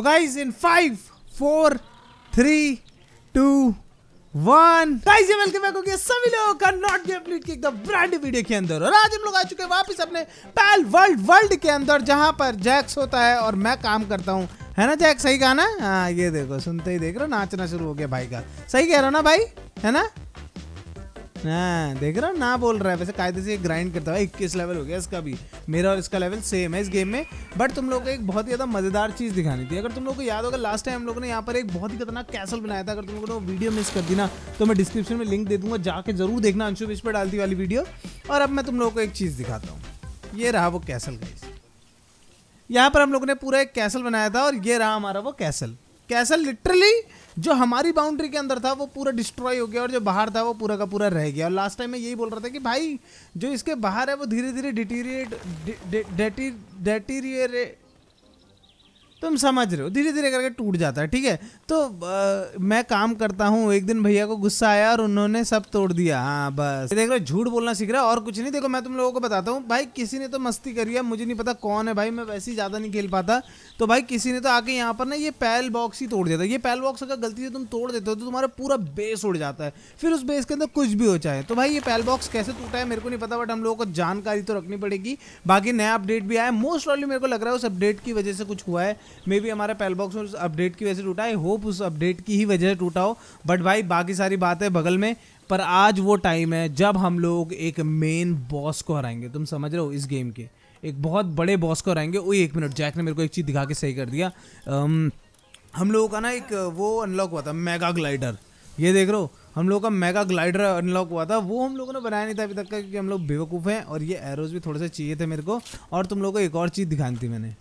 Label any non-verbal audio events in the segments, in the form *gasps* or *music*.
तो guys in five four three two welcome सभी की ब्रांड वीडियो के अंदर और आज हम लोग आ चुके हैं वापस अपने पैल वर्ल्ड वर्ल्ड के अंदर जहां पर जैक्स होता है और मैं काम करता हूं है ना जैक सही कहा ना हाँ ये देखो सुनते ही देख रहे हो नाचना शुरू हो गया भाई का सही कह रहा ना भाई है ना ना हाँ, देख रहा ना बोल रहा है वैसे कायदे से ग्राइंड करता है इक्कीस लेवल हो गया इसका भी मेरा और इसका लेवल सेम है इस गेम में बट तुम लोग को एक बहुत ही ज़्यादा मज़ेदार चीज़ दिखानी थी अगर तुम लोग को याद होगा लास्ट टाइम हम लोगों ने यहाँ पर एक बहुत ही खतरनाक कैसल बनाया था अगर तुम लोगों ने वीडियो मिस कर दी ना तो मैं डिस्क्रिप्शन में लिंक दे दूंगा जाके जरूर देखना अंशु बिश पर डालती वाली वीडियो और अब मैं तुम लोगों को एक चीज़ दिखाता हूँ ये रहा वो कैसल गाइस यहाँ पर हम लोगों ने पूरा एक कैसल बनाया था और ये रहा हमारा वो कैसल कैसल लिटरली जो हमारी बाउंड्री के अंदर था वो पूरा डिस्ट्रॉय हो गया और जो बाहर था वो पूरा का पूरा रह गया और लास्ट टाइम मैं यही बोल रहा था कि भाई जो इसके बाहर है वो धीरे धीरे डिटीरिएट डेटीरिएट तुम तो समझ रहे हो धीरे धीरे करके टूट जाता है ठीक है तो आ, मैं काम करता हूँ एक दिन भैया को गुस्सा आया और उन्होंने सब तोड़ दिया हाँ बस देख रहे हो झूठ बोलना सीख रहा है और कुछ नहीं देखो मैं तुम लोगों को बताता हूँ भाई किसी ने तो मस्ती करी है मुझे नहीं पता कौन है भाई मैं वैसे ही ज़्यादा नहीं खेल पाता तो भाई किसी ने तो आके यहाँ पर ना ये पैल बॉक्स ही तोड़ दिया ये पैल बॉक्स अगर गलती से तुम तोड़ देते हो तो तुम्हारा पूरा बेस उड़ जाता है फिर उस बेस के अंदर कुछ भी हो जाए तो भाई ये पैल बॉक्स कैसे टूटा है मेरे को नहीं पता बट हम लोगों को जानकारी तो रखनी पड़ेगी बाकी नया अपडेट भी आया मोस्ट प्रॉब्लम मेरे को लग रहा है उस अपडेट की वजह से कुछ हुआ है मे बी हमारा पेल बॉक्स उस अपडेट की वजह से टूटा आई होप उस अपडेट की ही वजह से टूटा हो बट भाई बाकी सारी बातें बगल में पर आज वो टाइम है जब हम लोग एक मेन बॉस को हराएंगे तुम समझ रहे हो इस गेम के एक बहुत बड़े बॉस को हराएंगे वही एक मिनट जैक ने मेरे को एक चीज़ दिखा के सही कर दिया um, हम लोगों का ना एक वो अनलॉक हुआ था मेगा ग्लाइडर ये देख रहे हो हम लोगों का मेगा ग्लाइडर अनलॉक हुआ था वो हम लोगों ने बनाया नहीं था अभी तक का क्योंकि हम लोग बेवकूफ़ हैं और ये एरोज भी थोड़े से चाहिए थे मेरे को और तुम लोगों को एक और चीज़ दिखानी थी मैंने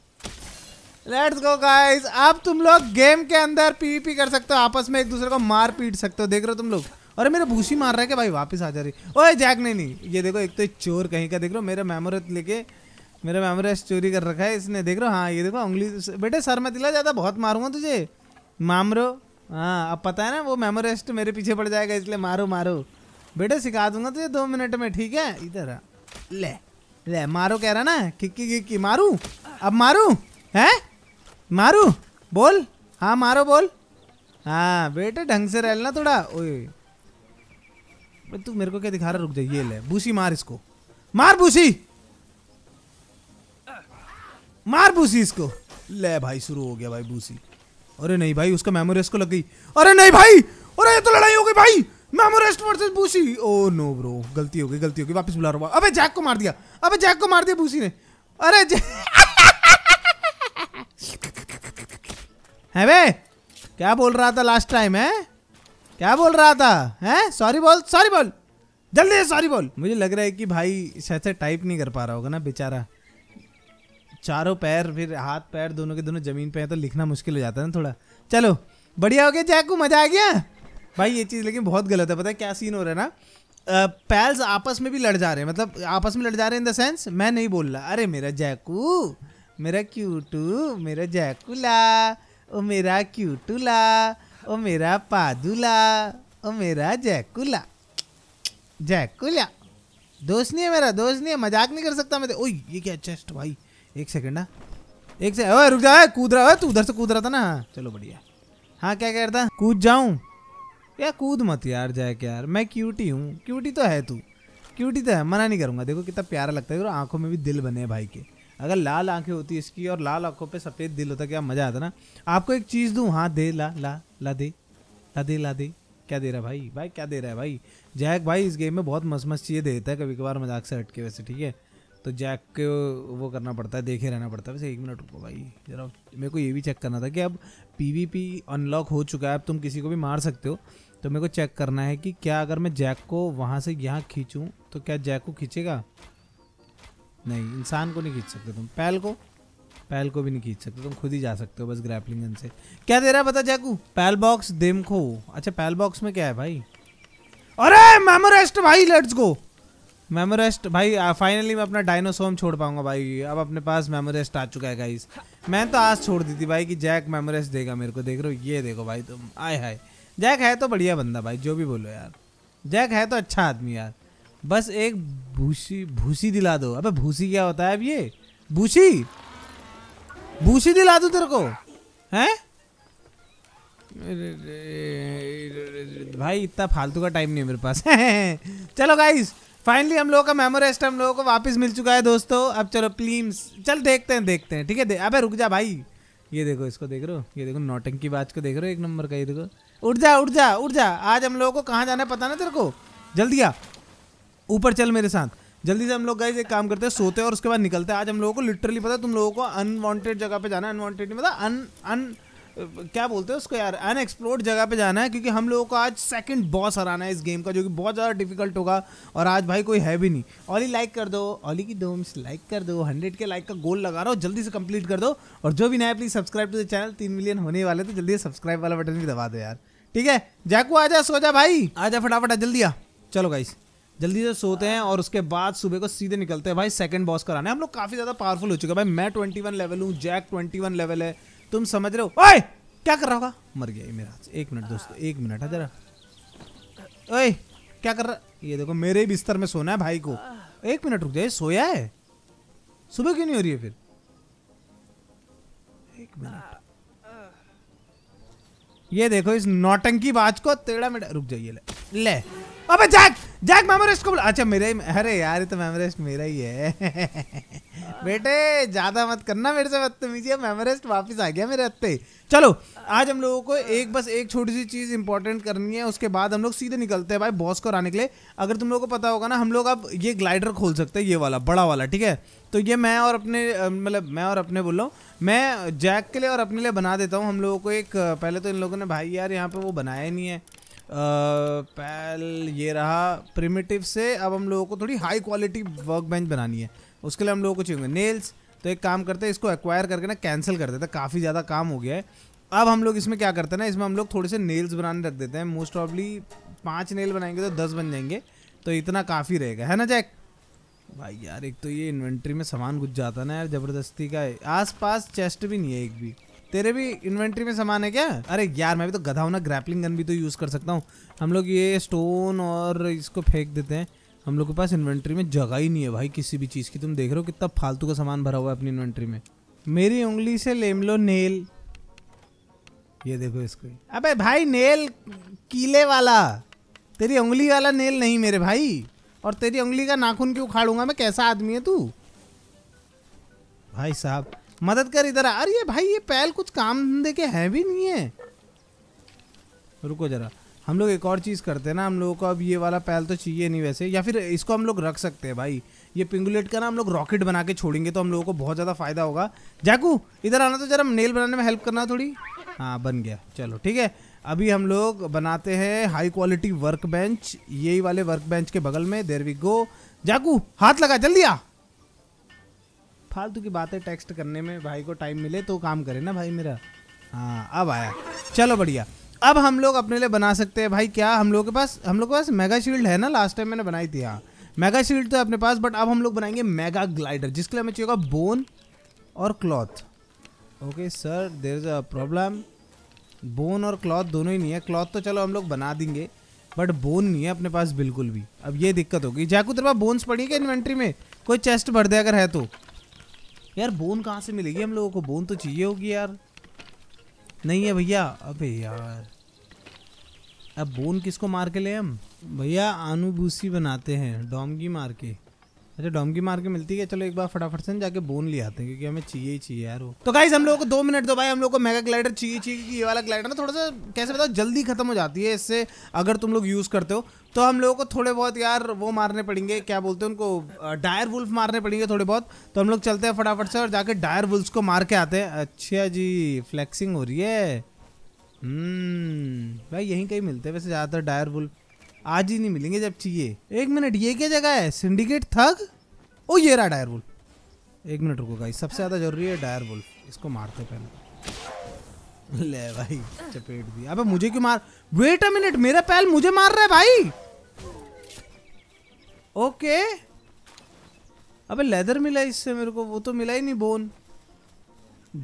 लेट्स गो गाइस अब तुम लोग गेम के अंदर पीवीपी कर सकते हो आपस में एक दूसरे को मार पीट सकते हो देख रहे हो तुम लोग अरे मेरे भूसी मार रहा है कि भाई वापस आ जा रही ओए जैक नहीं नहीं ये देखो एक तो एक चोर कहीं का देख रहे हो मेरा मेमोरेट लेके मेरा मेमोरेट चोरी कर रखा है इसने देख रहे हो हाँ ये देखो उंगली बेटे सर में दिला जाता बहुत मारूंगा तुझे मामरो हाँ अब पता है ना वो मेमोरेस्ट मेरे पीछे पड़ जाएगा इसलिए मारो मारो बेटे सिखा दूंगा तुझे दो मिनट में ठीक है इधर ले ले मारो कह रहा ना किक्की किक्की मारू अब मारू हैं मारू बोल हाँ मारो बोल हाँ बेटे ढंग से रह लेना थोड़ा ओए तू मेरे को क्या दिखा रहा रुक जाइए ले भूसी मार इसको मार भूसी मार भूसी इसको ले भाई शुरू हो गया भाई भूसी अरे नहीं भाई उसका मेमोरेस्ट को लग गई अरे नहीं भाई अरे ये तो लड़ाई हो गई भाई मेमोरेस्ट वर्सेस भूसी ओ नो ब्रो गलती हो गई गलती हो गई वापस बुला रहा हूँ अबे जैक को मार दिया अबे जैक को मार दिया भूसी ने अरे *laughs* है बे क्या बोल रहा था लास्ट टाइम है क्या बोल रहा था हैं सॉरी बोल सॉरी बोल जल्दी से सॉरी बोल मुझे लग रहा है कि भाई शायद से टाइप नहीं कर पा रहा होगा ना बेचारा चारों पैर फिर हाथ पैर दोनों के दोनों जमीन पे है तो लिखना मुश्किल हो जाता है ना थोड़ा चलो बढ़िया हो गया जैकू मजा आ गया भाई ये चीज़ लेकिन बहुत गलत है पता है क्या सीन हो रहा है ना पैल्स आपस में भी लड़ जा रहे हैं मतलब आपस में लड़ जा रहे हैं इन द सेंस मैं नहीं बोल रहा अरे मेरा जैकू मेरा क्यूटू मेरा जैकूला ओ मेरा क्यूटूला ओ मेरा पादुला ओ मेरा जैकुला जैकुला दोस्त नहीं है मेरा दोस्त नहीं है मजाक नहीं कर सकता मैं तो। ओई ये क्या चेस्ट भाई एक सेकंड ना एक से ओए रुक जा कूद रहा है तू उधर से कूद रहा था ना चलो बढ़िया हाँ क्या कह रहा था कूद जाऊँ या कूद मत यार जैक यार मैं क्यूटी हूँ क्यूटी तो है तू क्यूटी तो है मना नहीं करूँगा देखो कितना प्यारा लगता है आंखों में भी दिल बने भाई के अगर लाल आंखें होती इसकी और लाल आंखों पे सफ़ेद दिल होता क्या मज़ा आता ना आपको एक चीज़ दूँ हाँ दे ला ला ला दे ला दे ला दे क्या दे रहा है भाई भाई क्या दे रहा है भाई जैक भाई इस गेम में बहुत मस्त मस्त चीज़ें दे देता है कभी कभार मजाक से हटके वैसे ठीक है तो जैक के वो करना पड़ता है देखे रहना पड़ता है वैसे एक मिनट रुको भाई जरा मेरे को ये भी चेक करना था कि अब पीवीपी अनलॉक हो चुका है अब तुम किसी को भी मार सकते हो तो मेरे को चेक करना है कि क्या अगर मैं जैक को वहाँ से यहाँ खींचूँ तो क्या जैक को खींचेगा नहीं इंसान को नहीं खींच सकते तुम पैल को पैल को भी नहीं खींच सकते तुम खुद ही जा सकते हो बस ग्रैपलिंग गन से क्या दे रहा है पता जैकू पैल बॉक्स देम खो अच्छा पैल बॉक्स में क्या है भाई अरे मेमोरेस्ट भाई लेट्स गो मेमोरेस्ट भाई फाइनली मैं अपना डायनोसोम छोड़ पाऊंगा भाई अब अपने पास मेमोरेस्ट आ चुका है गाइस मैं तो आज छोड़ दी थी भाई कि जैक मेमोरेस्ट देगा मेरे को देख रहे हो ये देखो भाई तुम आय हाय जैक है तो बढ़िया बंदा भाई जो भी बोलो यार जैक है तो अच्छा आदमी यार बस एक भूसी भूसी दिला दो अबे भूसी क्या होता है अब ये भूसी भूसी दिला दो तेरे को हैं भाई इतना फालतू का टाइम नहीं है मेरे पास *laughs* चलो गाइस फाइनली हम लोगों का मेमोरेस्ट हम लोगों को वापस मिल चुका है दोस्तों अब चलो प्लीज चल देखते हैं देखते हैं ठीक है अबे रुक जा भाई ये देखो इसको देख रहे हो ये देखो नोटंग की बाज को देख रहे हो एक नंबर का ये देखो उठ जा उठ जा उठ जा आज हम लोगों को कहाँ जाना है पता ना तेरे को जल्दी आ ऊपर चल मेरे साथ जल्दी से हम लोग गए एक काम करते हैं सोते हैं और उसके बाद निकलते हैं आज हम लोगों को लिटरली पता है तुम लोगों को अनवांटेड जगह पे जाना अनवांटेड नहीं मतलब अन अन क्या बोलते हैं उसको यार अनएक्सप्लोर्ड जगह पे जाना है क्योंकि हम लोगों को आज सेकंड बॉस हराना है इस गेम का जो कि बहुत ज़्यादा डिफिकल्ट होगा और आज भाई कोई है भी नहीं ऑली लाइक कर दो ऑली की डोम्स लाइक कर दो हंड्रेड के लाइक का गोल लगा रहा हो जल्दी से कंप्लीट कर दो और जो भी नया please subscribe to the channel तीन मिलियन होने वाले तो जल्दी सब्सक्राइब वाला बटन भी दबा दो यार ठीक है जैकू आ जा सो जा भाई आ जा फटाफट जल्दी आ चलो गाइस जल्दी से सोते हैं और उसके बाद सुबह को सीधे निकलते हैं भाई सेकंड बॉस कराने हम लोग काफ़ी ज़्यादा पावरफुल हो चुके हैं भाई मैं ट्वेंटी वन लेवल हूँ जैक ट्वेंटी वन लेवल है तुम समझ रहे हो ओए क्या कर रहा होगा मर गया मेरा एक मिनट दोस्तों एक मिनट है हाँ, जरा ओए क्या कर रहा ये देखो मेरे बिस्तर में सोना है भाई को एक मिनट रुक जाए सोया है सुबह क्यों नहीं हो रही है फिर एक मिनट ये देखो इस नौटंकी बाज को तेड़ा मिनट रुक जाइए ले ले अबे जैक जैक मेमोरेस्ट को बोल अच्छा मेरा ही अरे यार ये तो मेमोरेस्ट मेरा ही है *laughs* बेटे ज़्यादा मत करना मेरे से बदतमीजी मेमोरेस्ट वापस आ गया मेरे हत्ते चलो आज हम लोगों को एक बस एक छोटी सी चीज़ इंपॉर्टेंट करनी है उसके बाद हम लोग सीधे निकलते हैं भाई बॉस को आने के लिए अगर तुम लोगों को पता होगा ना हम लोग अब ये ग्लाइडर खोल सकते हैं ये वाला बड़ा वाला ठीक है तो ये मैं और अपने मतलब मैं और अपने बोल रहा हूँ मैं जैक के लिए और अपने लिए बना देता हूँ हम लोगों को एक पहले तो इन लोगों ने भाई यार यहाँ पर वो बनाया ही नहीं है पैल ये रहा प्रिमिटिव से अब हम लोगों को थोड़ी हाई क्वालिटी वर्क बेंच बनानी है उसके लिए हम लोगों को चाहिए नेल्स तो एक काम करते हैं इसको एक्वायर करके ना कैंसिल कर देते हैं काफ़ी ज़्यादा काम हो गया है अब हम लोग इसमें क्या करते हैं ना इसमें हम लोग थोड़े से नेल्स बनाने रख देते हैं मोस्ट ऑफली पाँच नेल बनाएंगे तो दस बन जाएंगे तो इतना काफ़ी रहेगा है ना जैक भाई यार एक तो ये इन्वेंट्री में सामान घुस जाता है ना यार ज़बरदस्ती का आस पास चेस्ट भी नहीं है एक भी तेरे भी इन्वेंट्री में सामान है क्या अरे यार मैं भी तो गधा हूँ ना ग्रैपलिंग गन भी तो यूज़ कर सकता हूँ हम लोग ये स्टोन और इसको फेंक देते हैं हम लोग के पास इन्वेंट्री में जगह ही नहीं है भाई किसी भी चीज़ की तुम देख रहे हो कितना फालतू का सामान भरा हुआ है अपनी इन्वेंट्री में मेरी उंगली से लेम लो नेल ये देखो इसको अबे भाई नेल कीले वाला तेरी उंगली वाला नेल नहीं मेरे भाई और तेरी उंगली का नाखून क्यों उखाड़ूंगा मैं कैसा आदमी है तू भाई साहब मदद कर इधर अरे अरे भाई ये पैल कुछ काम धंधे के हैं भी नहीं है रुको जरा हम लोग एक और चीज़ करते हैं ना हम लोगों को अब ये वाला पैल तो चाहिए नहीं वैसे या फिर इसको हम लोग रख सकते हैं भाई ये पिंगुलेट का ना हम लोग रॉकेट बना के छोड़ेंगे तो हम लोगों को बहुत ज़्यादा फ़ायदा होगा जाकू इधर आना तो जरा नेल बनाने में हेल्प करना थोड़ी हाँ बन गया चलो ठीक है अभी हम लोग बनाते हैं हाई क्वालिटी वर्क बेंच यही वाले वर्क बेंच के बगल में देर वी गो जाकू हाथ लगा जल्दी आ फालतू की बातें टेक्स्ट करने में भाई को टाइम मिले तो काम करे ना भाई मेरा हाँ अब आया चलो बढ़िया अब हम लोग अपने लिए बना सकते हैं भाई क्या हम लोग के पास हम लोग के पास मेगा शील्ड है ना लास्ट टाइम मैंने बनाई थी हाँ मेगा शील्ड तो अपने पास बट अब हम लोग बनाएंगे मेगा ग्लाइडर जिसके लिए हमें चाहिए होगा बोन और cloth okay sir there is a problem bone और क्लॉथ दोनों ही नहीं है क्लॉथ तो चलो हम लोग बना देंगे बट बोन नहीं है अपने पास बिल्कुल भी अब ये दिक्कत होगी जाकू तेरे पास बोन्स पड़ी क्या इन्वेंट्री में कोई चेस्ट भर दे अगर है तो यार बोन कहाँ से मिलेगी हम लोगों को बोन तो चाहिए होगी यार नहीं है भैया अबे यार अब बोन किसको मार के ले हम भैया आनूबूसी बनाते हैं डोंगी मार के अच्छा डोमकी मार के मिलती है चलो एक बार फटाफट से जाके बोन ले आते हैं क्योंकि हमें चाहिए ही चाहिए यार वो तो गाइस हम लोग को दो मिनट दो भाई हम लोग को मेगा ग्लाइडर चाहिए चाहिए क्योंकि ये वाला ग्लाइडर ना थोड़ा सा कैसे बताओ जल्दी खत्म हो जाती है इससे अगर तुम लोग यूज़ करते हो तो हम लोगों को थोड़े बहुत यार वो मारने पड़ेंगे क्या बोलते हैं उनको डायर वुल्फ मारने पड़ेंगे थोड़े बहुत तो हम लोग चलते हैं फटाफट से और जाके डायर वुल्फ को मार के आते हैं अच्छा जी फ्लैक्सिंग हो रही है हम्म, भाई यहीं कहीं मिलते हैं वैसे ज़्यादातर डायर वुल्फ आज ही नहीं मिलेंगे जब चाहिए एक मिनट ये क्या जगह है सिंडिकेट थग ओ ये रहा डायर वुल्फ एक मिनट रुको गाइस सबसे ज़्यादा जरूरी है डायर वुल्फ इसको मारते पहले ले भाई चपेट दी अबे मुझे क्यों मार वेट अ मिनट मेरा पैल मुझे मार रहा है भाई ओके अबे लेदर मिला इससे मेरे को वो तो मिला ही नहीं बोन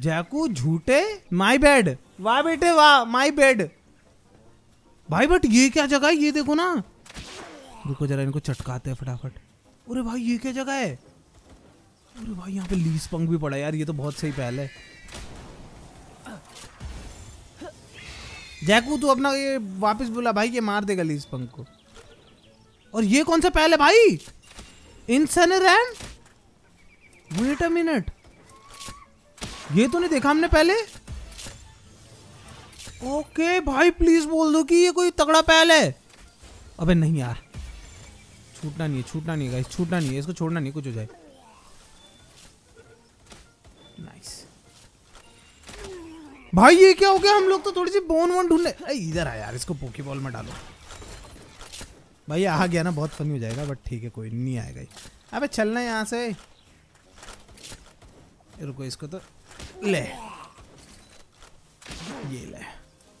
जैकू झूठे माय बेड वाह बेटे वाह माय बेड भाई बट ये क्या जगह है ये देखो ना रुको जरा इनको चटकाते हैं फटाफट अरे भाई ये क्या जगह है अरे भाई यहाँ पे लीस पंख भी पड़ा यार ये तो बहुत सही पहल है जैकू तू अपना ये वापस बोला भाई ये मार देगा लीस पंख को और ये कौन सा पहल है भाई इंसन रैन वेट अ मिनट ये तो नहीं देखा हमने पहले ओके भाई प्लीज बोल दो कि ये कोई तगड़ा पहल है अबे नहीं यार छूटना नहीं है छूटना नहीं है गाइस छूटना नहीं है इसको छोड़ना नहीं कुछ हो जाए नाइस भाई ये क्या हो गया हम लोग तो थोड़ी सी बोन वोन ढूंढने इधर आ यार इसको पोकी बॉल में डालो भाई आ गया ना बहुत फनी हो जाएगा बट ठीक है कोई नहीं आएगा ही अबे चलना है यहाँ से रुको इसको तो ले ये ले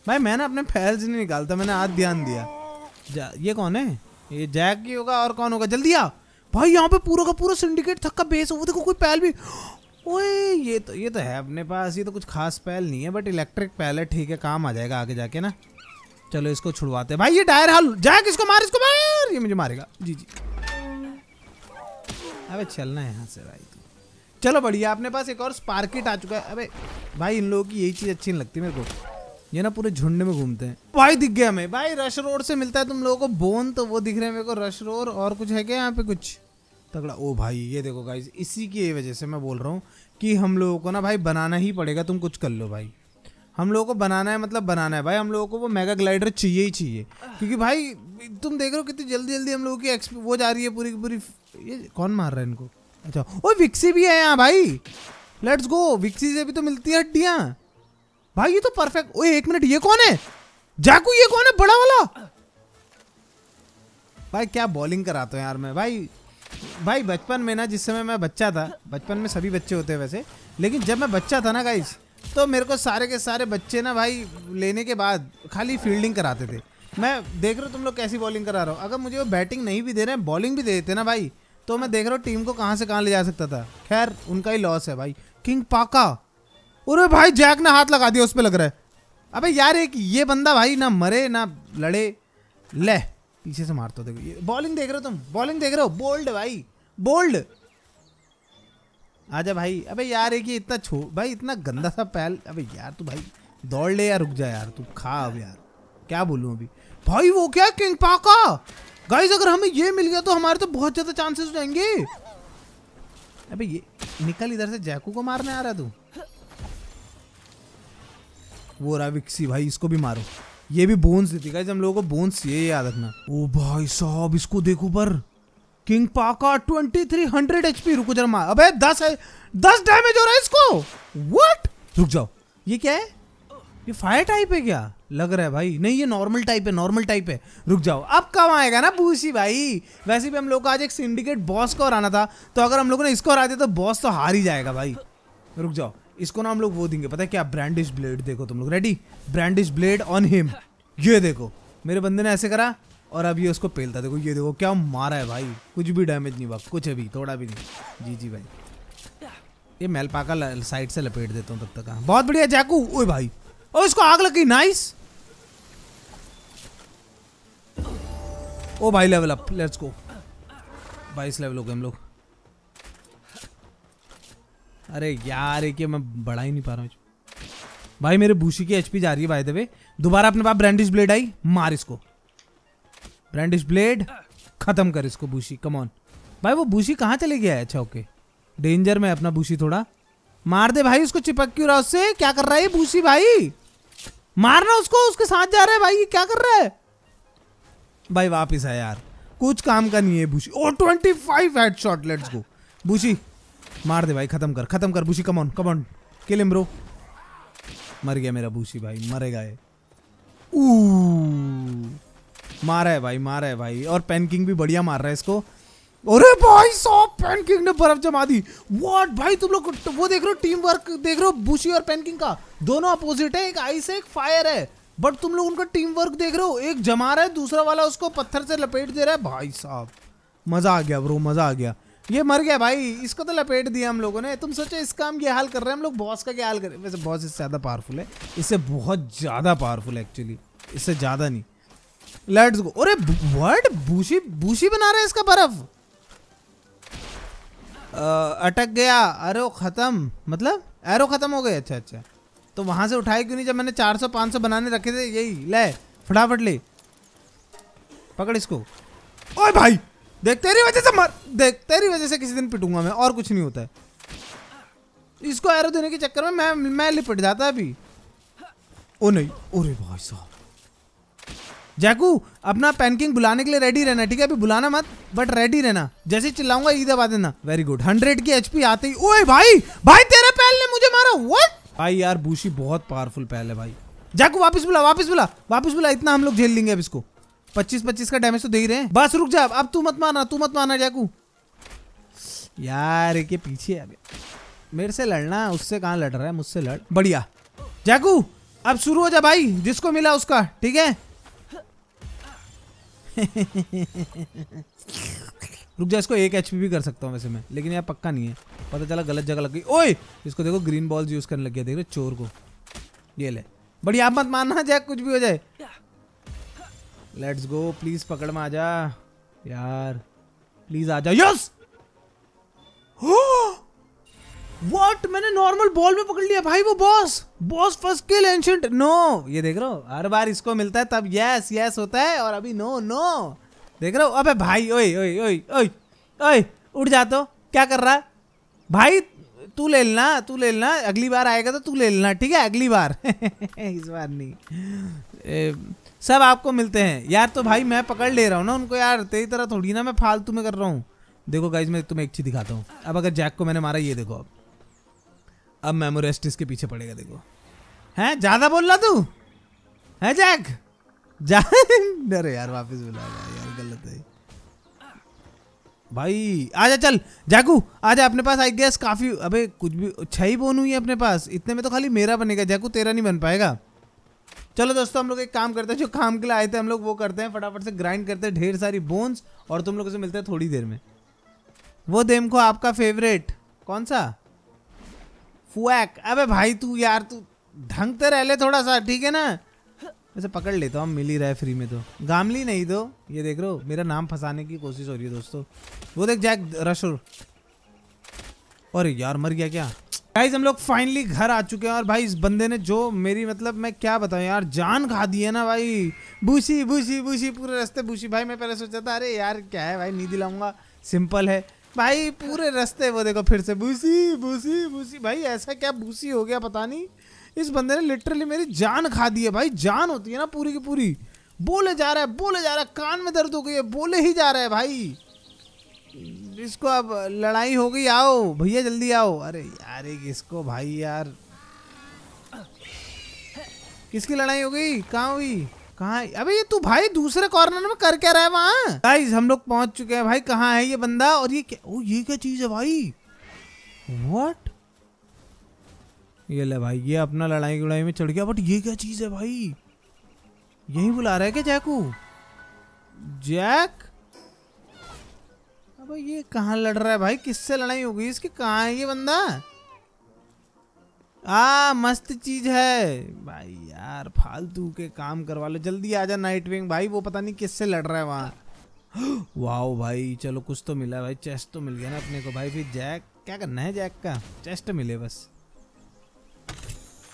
भाई मैं ना अपने फैल से नहीं निकालता मैंने आज ध्यान दिया ये कौन है ये जैक ही होगा और कौन होगा जल्दी आ भाई यहाँ पे पूरा का पूरा सिंडिकेट थका बेस हो देखो कोई पैल भी ओए ये तो ये तो है अपने पास ये तो कुछ खास पैल नहीं है बट इलेक्ट्रिक पैल है ठीक है काम आ जाएगा आगे जाके ना चलो इसको छुड़वाते हैं भाई ये टायर हाल जैक इसको मार इसको मार ये मुझे मारेगा जी जी अबे चलना है यहाँ से भाई चलो बढ़िया अपने पास एक और स्पार्किट आ चुका है अबे भाई इन लोगों की यही चीज़ अच्छी नहीं लगती मेरे को ये ना पूरे झुंड में घूमते हैं भाई दिख गया हमें भाई रश रोड से मिलता है तुम लोगों को बोन तो वो दिख रहे हैं मेरे को रश रोड और कुछ है क्या यहाँ पे कुछ तगड़ा ओ भाई ये देखो गाइज इसी की वजह से मैं बोल रहा हूँ कि हम लोगों को ना भाई बनाना ही पड़ेगा तुम कुछ कर लो भाई हम लोगों को बनाना है मतलब बनाना है भाई हम लोगों को वो मेगा ग्लाइडर चाहिए ही चाहिए क्योंकि भाई तुम देख रहे हो कितनी जल्दी जल्दी हम लोगों की एक्सपी वो जा रही है पूरी की पूरी ये कौन मार रहा है इनको अच्छा ओ विक्सी भी है यहाँ भाई लेट्स गो विक्सी से भी तो मिलती है हड्डियाँ भाई ये तो परफेक्ट ओए एक मिनट ये कौन है जाकू ये कौन है बड़ा वाला भाई क्या बॉलिंग कराते हूँ यार मैं भाई भाई बचपन में ना जिस समय मैं बच्चा था बचपन में सभी बच्चे होते हैं वैसे लेकिन जब मैं बच्चा था ना गाइस तो मेरे को सारे के सारे बच्चे ना भाई लेने के बाद खाली फील्डिंग कराते थे मैं देख रहा हूँ तुम लोग कैसी बॉलिंग करा रहा हो अगर मुझे वो बैटिंग नहीं भी दे रहे हैं बॉलिंग भी दे देते ना भाई तो मैं देख रहा हूँ टीम को कहाँ से कहाँ ले जा सकता था खैर उनका ही लॉस है भाई किंग पाका अरे भाई जैक ने हाथ लगा दिया उस पर लग रहा है अबे यार एक ये बंदा भाई ना मरे ना लड़े ले पीछे से मारते देखो ये बॉलिंग देख रहे हो तुम बॉलिंग देख रहे हो बोल्ड भाई बोल्ड आजा भाई अबे यार एक ये इतना छो भाई इतना गंदा सा पैल अबे यार तू भाई दौड़ ले या रुक जा यार तू खा अब यार क्या बोलूँ अभी भाई वो क्या किंग पाका गाइस अगर हमें ये मिल गया तो हमारे तो बहुत ज़्यादा चांसेस हो जाएंगे अबे ये निकल इधर से जैकू को मारने आ रहा तू वो रहा विक्सी भाई इसको भी मारो ये भी बोन्स देती गाइस हम लोगों को बोन्स ये याद रखना ओ भाई साहब इसको देखो पर किंग पाका 2300 एचपी रुको जरा मार अबे 10 है 10 डैमेज हो रहा है इसको व्हाट रुक जाओ ये क्या है ये फायर टाइप है क्या लग रहा है भाई नहीं ये नॉर्मल टाइप है नॉर्मल टाइप है रुक जाओ अब कब आएगा ना बूसी भाई वैसे भी हम लोग को आज एक सिंडिकेट बॉस को हराना था तो अगर हम लोगों ने इसको हरा दिया तो बॉस तो हार ही जाएगा भाई रुक जाओ इसको ना हम लोग वो देंगे पता है क्या ब्रांडिश ब्लेड देखो तुम लोग ready brandish blade on him ये देखो मेरे बंदे ने ऐसे करा और अब ये उसको पेलता देखो ये देखो क्या मारा है भाई कुछ भी डैमेज नहीं हुआ कुछ अभी थोड़ा भी नहीं जी जी भाई ये पाका साइड से लपेट देता हूँ तब तक हाँ बहुत बढ़िया जैकू ओ भाई और इसको आग लगी नाइस ओ भाई लेवल अप लेट्स गो बाईस लेवल हो गए हम लोग अरे यार एक मैं बढ़ा ही नहीं पा रहा हूँ भाई मेरे भूसी की एचपी जा रही है भाई देवे दोबारा अपने पास ब्रांडिश ब्लेड आई मार इसको ब्रांडिश ब्लेड खत्म कर इसको भूसी कमॉन भाई वो भूसी कहाँ चले गया है अच्छा ओके डेंजर में अपना भूसी थोड़ा मार दे भाई उसको चिपक क्यों रहा उससे क्या कर रहा है भूसी भाई मारना उसको उसके साथ जा रहा है भाई क्या कर रहा है भाई वापिस है यार कुछ काम का नहीं है Bushi oh twenty five head shot let's go Bushi मार दे भाई खत्म कर खत्म कर Bushi come on come on kill him bro मर गया मेरा भूसी भाई मरेगा ये मारा है भाई मारा है भाई और पेनकिंग भी बढ़िया मार रहा है इसको अरे भाई साहब पेनकिंग ने बर्फ जमा दी व्हाट भाई तुम लोग तो वो देख रहे हो टीम वर्क देख रहे हो बुशी और पेनकिंग का दोनों अपोजिट है एक आइस है एक फायर है बट तुम लोग उनका टीम वर्क देख रहे हो एक जमा रहा है दूसरा वाला उसको पत्थर से लपेट दे रहा है भाई साहब मजा आ गया ब्रो मजा आ गया ये मर गया भाई इसको तो लपेट दिया हम लोगों ने तुम सोचो इस काम ये हाल कर रहे हैं हम लोग बॉस का क्या हाल कर रहे हैं वैसे बॉस इससे ज़्यादा पावरफुल है इससे बहुत ज़्यादा पावरफुल है एक्चुअली इससे ज़्यादा नहीं लेट्स गो अरे वर्ड बूशी बूशी बना रहे हैं इसका बर्फ अटक गया अरे ख़त्म मतलब एरो ख़त्म हो गए अच्छा अच्छा तो वहां से उठाए क्यों नहीं जब मैंने पांच सौ बनाने रखे थे यही ले फटाफट ले पकड़ इसको ओए भाई देख तेरी वजह से मर देख तेरी वजह से किसी दिन पिटूंगा मैं और कुछ नहीं होता है इसको एरो देने के चक्कर में मैं मैं लिपट जाता अभी ओ नहीं अरे भाई साहब जैकू अपना पैनकिंग बुलाने के लिए रेडी रहना ठीक है अभी बुलाना मत बट रेडी रहना जैसे चिल्लाऊंगा ईद दबा देना वेरी गुड हंड्रेड की एचपी आते ही ओए भाई भाई तेरे पहल ने मुझे मारा व्हाट भाई यार बूशी बहुत पावरफुल पहल है भाई जैकू वापस बुला वापस बुला वापस बुला इतना हम लोग झेल लेंगे अब इसको पच्चीस पच्चीस का डैमेज तो दे ही रहे हैं बस रुक जा अब तू मत माना तू मत माना जाकू यार के पीछे अभी मेरे से लड़ना उससे कहाँ लड़ रहा है मुझसे लड़ बढ़िया जाकू अब शुरू हो जा भाई जिसको मिला उसका ठीक है रुक जा इसको एक एच भी कर सकता हूँ वैसे मैं लेकिन यार पक्का नहीं है पता चला गलत जगह लग गई ओए इसको देखो ग्रीन बॉल्स यूज करने लग गया देख रहे चोर को ये ले बढ़िया आप मत मानना जाए कुछ भी हो जाए लेट्स गो प्लीज पकड़ में आ जा यार प्लीज आ जा यस व्हाट oh! मैंने नॉर्मल बॉल में पकड़ लिया भाई वो boss boss first kill ancient no ये देख रहा हूँ हर बार इसको मिलता है तब यस यस होता है और अभी नो नो देख रहा हूँ अबे भाई ओए ओए ओए ओए ओए उठ जा तो क्या कर रहा है भाई तू ले लेना तू ले लेना अगली बार आएगा तो तू ले लेना ठीक है अगली बार *laughs* इस बार नहीं ए, सब आपको मिलते हैं यार तो भाई मैं पकड़ ले रहा हूँ ना उनको यार तेरी तरह थोड़ी ना मैं फालतू में कर रहा हूँ देखो गाइज मैं तुम्हें एक चीज़ दिखाता हूँ अब अगर जैक को मैंने मारा ये देखो अब अब मेमोरेस्ट इसके पीछे पड़ेगा देखो हैं ज़्यादा बोल रहा तू है जैक जा *laughs* अरे यार वापस बुला यार गलत है भाई आजा चल जाकू आजा अपने पास आई गैस काफ़ी अबे कुछ भी छह अच्छा ही बोन हुई है अपने पास इतने में तो खाली मेरा बनेगा जाकू तेरा नहीं बन पाएगा चलो दोस्तों हम लोग एक काम करते हैं जो काम के लिए आए थे हम लोग वो करते हैं फटाफट से ग्राइंड करते हैं ढेर सारी बोन्स और तुम लोगों से मिलते हैं थोड़ी देर में वो देम को आपका फेवरेट कौन सा फुएक अबे भाई तू यार तू ढंग तो रह ले थोड़ा सा ठीक है ना वैसे पकड़ लेता तो, हूँ मिल ही रहा है फ्री में तो गामली नहीं दो तो, ये देख रहे हो मेरा नाम फंसाने की कोशिश हो रही है दोस्तों वो देख जैक रशुर और यार मर गया क्या गाइज हम लोग फाइनली घर आ चुके हैं और भाई इस बंदे ने जो मेरी मतलब मैं क्या बताऊँ यार जान खा दी है ना भाई भूसी भूसी भूसी पूरे रास्ते भूसी भाई मैं पहले सोचा था अरे यार क्या है भाई नहीं दिलाऊंगा सिंपल है भाई पूरे रास्ते वो देखो फिर से भूसी भूसी भूसी भाई ऐसा क्या भूसी हो गया पता नहीं इस बंदे ने लिटरली मेरी जान खा दी है भाई जान होती है ना पूरी की पूरी बोले जा रहा है बोले जा रहा है कान में दर्द हो गई है बोले ही जा रहा है भाई इसको अब लड़ाई हो गई आओ भैया जल्दी आओ अरे यार एक इसको भाई यार किसकी लड़ाई हो गई कहाँ हुई कहाँ अबे ये तू भाई दूसरे कॉर्नर में कर क्या रहा है वहाँ गाइस हम लोग पहुंच चुके हैं भाई कहाँ है ये बंदा और ये क्या ओ ये क्या चीज है भाई व्हाट ये ले भाई ये अपना लड़ाई लड़ाई में चढ़ गया बट ये क्या चीज है भाई यही बुला रहा है क्या जैकू जैक अबे ये कहाँ लड़ रहा है भाई किससे लड़ाई होगी इसकी कहाँ है ये बंदा आ मस्त चीज है भाई यार फालतू के काम करवा लो जल्दी आ जा नाइट विंग भाई वो पता नहीं किससे लड़ रहा है वहाँ *gasps* वाह भाई चलो कुछ तो मिला भाई चेस्ट तो मिल गया ना अपने को भाई फिर जैक क्या करना है जैक का चेस्ट मिले बस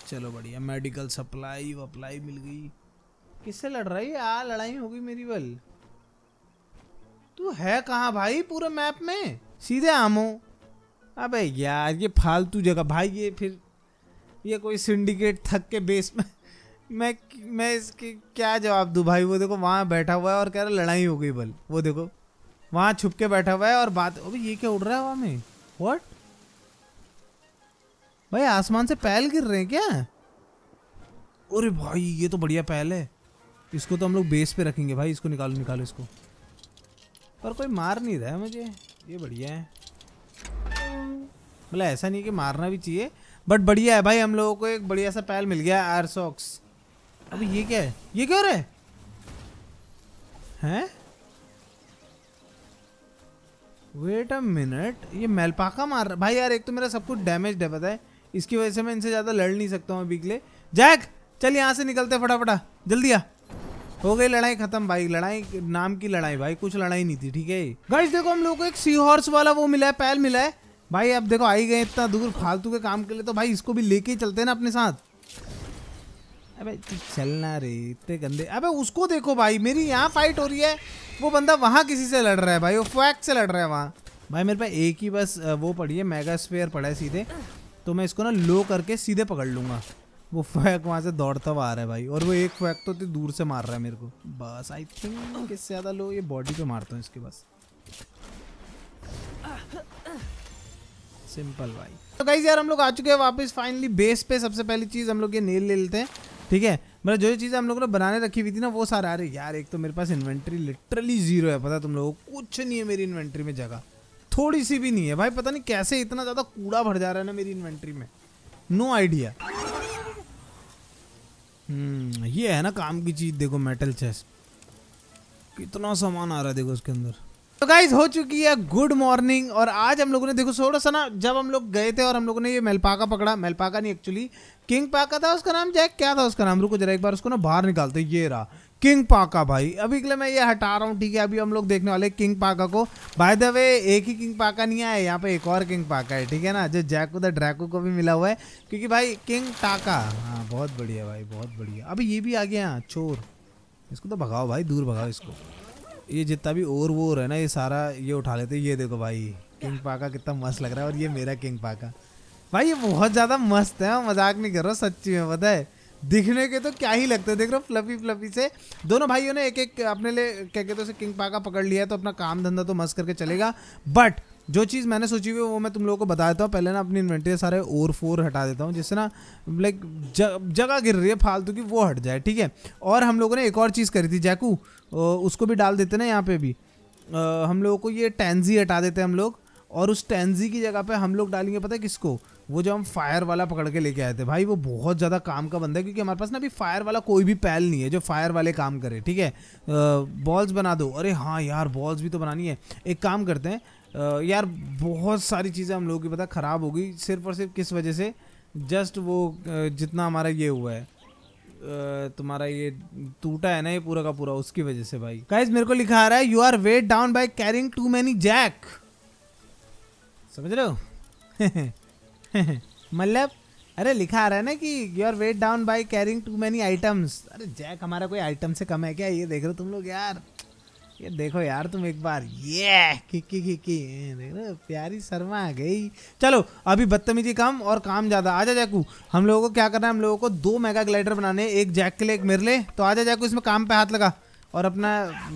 चलो बढ़िया मेडिकल सप्लाई वप्लाई मिल गई किससे लड़ रही है आ लड़ाई होगी मेरी बल तू है कहाँ भाई पूरे मैप में सीधे आमो अबे यार ये फालतू जगह भाई ये फिर ये कोई सिंडिकेट थक के बेस में मैं मैं इसके क्या जवाब दूँ भाई वो देखो वहाँ बैठा हुआ है और कह रहा लड़ाई हो गई बल वो देखो वहाँ छुप के बैठा हुआ है और बात अबे ये क्या उड़ रहा है हवा में वट भाई आसमान से पैल गिर रहे हैं क्या अरे भाई ये तो बढ़िया पैल है इसको तो हम लोग बेस पे रखेंगे भाई इसको निकालो निकालो इसको पर कोई मार नहीं रहा है मुझे ये बढ़िया है मतलब ऐसा नहीं कि मारना भी चाहिए बट बढ़िया है भाई हम लोगों को एक बढ़िया सा पैल मिल गया आर सॉक्स अभी ये क्या है ये क्यों रहा है हैं वेट अ मिनट ये मेलपाका मार रहा भाई यार एक तो मेरा सब कुछ डैमेज है पता है इसकी वजह से मैं इनसे ज़्यादा लड़ नहीं सकता हूँ अभी के लिए जैक चल यहाँ से निकलते फटाफटा जल्दी आ हो गई लड़ाई खत्म भाई लड़ाई नाम की लड़ाई भाई कुछ लड़ाई नहीं थी ठीक है गाइस देखो हम लोग को एक सी हॉर्स वाला वो मिला है पैल मिला है भाई अब देखो आई गए इतना दूर फालतू के काम के लिए तो भाई इसको भी लेके चलते ना अपने साथ अबे चलना रे इतने गंदे अबे उसको देखो भाई मेरी यहाँ फाइट हो रही है वो बंदा वहाँ किसी से लड़ रहा है भाई वो फैक से लड़ रहा है वहाँ भाई मेरे पास एक ही बस वो पड़ी है मेगा स्पेयर पड़ा है सीधे तो मैं इसको ना लो करके सीधे पकड़ लूँगा वो फैक वहां से दौड़ता हुआ आ रहा है भाई और वो एक फैक तो दूर से मार रहा है मेरे को बस आई थिंक इससे ज़्यादा लो ये बॉडी पे मारता हूँ इसके बस सिंपल भाई तो गाइज यार हम लोग आ चुके हैं वापस फाइनली बेस पे सबसे पहली चीज़ हम लोग ये नेल ले लेते हैं ठीक है मतलब जो जो चीज़ें हम लोगों ने बनाने रखी हुई थी ना वो सारा अरे यार एक तो मेरे पास इन्वेंट्री लिटरली जीरो है पता तुम लोगों को कुछ नहीं है मेरी इन्वेंट्री में जगह थोड़ी सी भी नहीं है भाई पता नहीं कैसे इतना ज़्यादा कूड़ा भर जा रहा है ना मेरी इन्वेंट्री में नो no आइडिया हम्म, ये है ना काम की चीज देखो मेटल चेस्ट कितना सामान आ रहा है देखो उसके अंदर तो गाइज हो चुकी है गुड मॉर्निंग और आज हम लोगों ने देखो थोड़ा सा ना जब हम लोग गए थे और हम लोगों ने ये मेलपाका पकड़ा मेलपाका नहीं एक्चुअली किंग पाका था उसका नाम जैक क्या था उसका नाम रुको जरा एक बार उसको ना बाहर निकालते ये रहा किंग पाका भाई अभी के लिए मैं ये हटा रहा हूँ ठीक है अभी हम लोग देखने वाले किंग पाका को बाय द वे एक ही किंग पाका नहीं आया यहाँ पे एक और किंग पाका है ठीक है ना जो जैको द ड्रैको को भी मिला हुआ है क्योंकि भाई किंग टाका हाँ बहुत बढ़िया भाई बहुत बढ़िया अभी ये भी आ गया चोर इसको तो भगाओ भाई दूर भगाओ इसको ये जितना भी ओर वो है ना ये सारा ये उठा लेते ये देखो भाई किंग पाका कितना मस्त लग रहा है और ये मेरा किंग पाका भाई ये बहुत ज़्यादा मस्त है मजाक नहीं कर रहा सच्ची में पता है दिखने के तो क्या ही लगता है देख रहे हो फ्लफी फ्लफी से दोनों भाइयों ने एक एक अपने लिए क्या कहते तो उसे किंग पाका पकड़ लिया तो अपना काम धंधा तो मस्त करके चलेगा बट जो चीज़ मैंने सोची हुई वो मैं तुम लोगों को बता देता हूँ पहले ना अपनी इन्वेंट्री सारे ओर फोर हटा देता हूँ जिससे ना लाइक जगह गिर रही है फालतू की वो हट जाए ठीक है और हम लोगों ने एक और चीज़ करी थी जैकू उसको भी डाल देते ना यहाँ पे भी आ, हम लोगों को ये टेंजी हटा देते हैं हम लोग और उस टेंजी की जगह पे हम लोग डालेंगे पता है किसको वो जो हम फायर वाला पकड़ के लेके आए थे भाई वो बहुत ज़्यादा काम का बंदा है क्योंकि हमारे पास ना अभी फायर वाला कोई भी पैल नहीं है जो फायर वाले काम करे ठीक है बॉल्स बना दो अरे हाँ यार बॉल्स भी तो बनानी है एक काम करते हैं आ, यार बहुत सारी चीज़ें हम लोगों की पता ख़राब हो गई सिर्फ और सिर्फ किस वजह से जस्ट वो जितना हमारा ये हुआ है तुम्हारा ये टूटा है ना ये पूरा का पूरा उसकी वजह से भाई गाइज मेरे को लिखा आ रहा है you are weighed down by carrying too many Jack समझ रहे हो *laughs* *laughs* मतलब अरे लिखा आ रहा है ना कि you are weighed down by carrying too many items अरे जैक हमारा कोई आइटम से कम है क्या ये देख रहे हो तुम लोग यार ये देखो यार तुम एक बार ये किक्की किक्की देख रहे प्यारी शर्मा आ गई चलो अभी बदतमीजी कम और काम ज़्यादा आजा जाकू हम लोगों को क्या करना है हम लोगों को दो मेगा ग्लाइडर बनाने एक जैक के लिए एक मेरे लिए तो आ जाकू इसमें काम पे हाथ लगा और अपना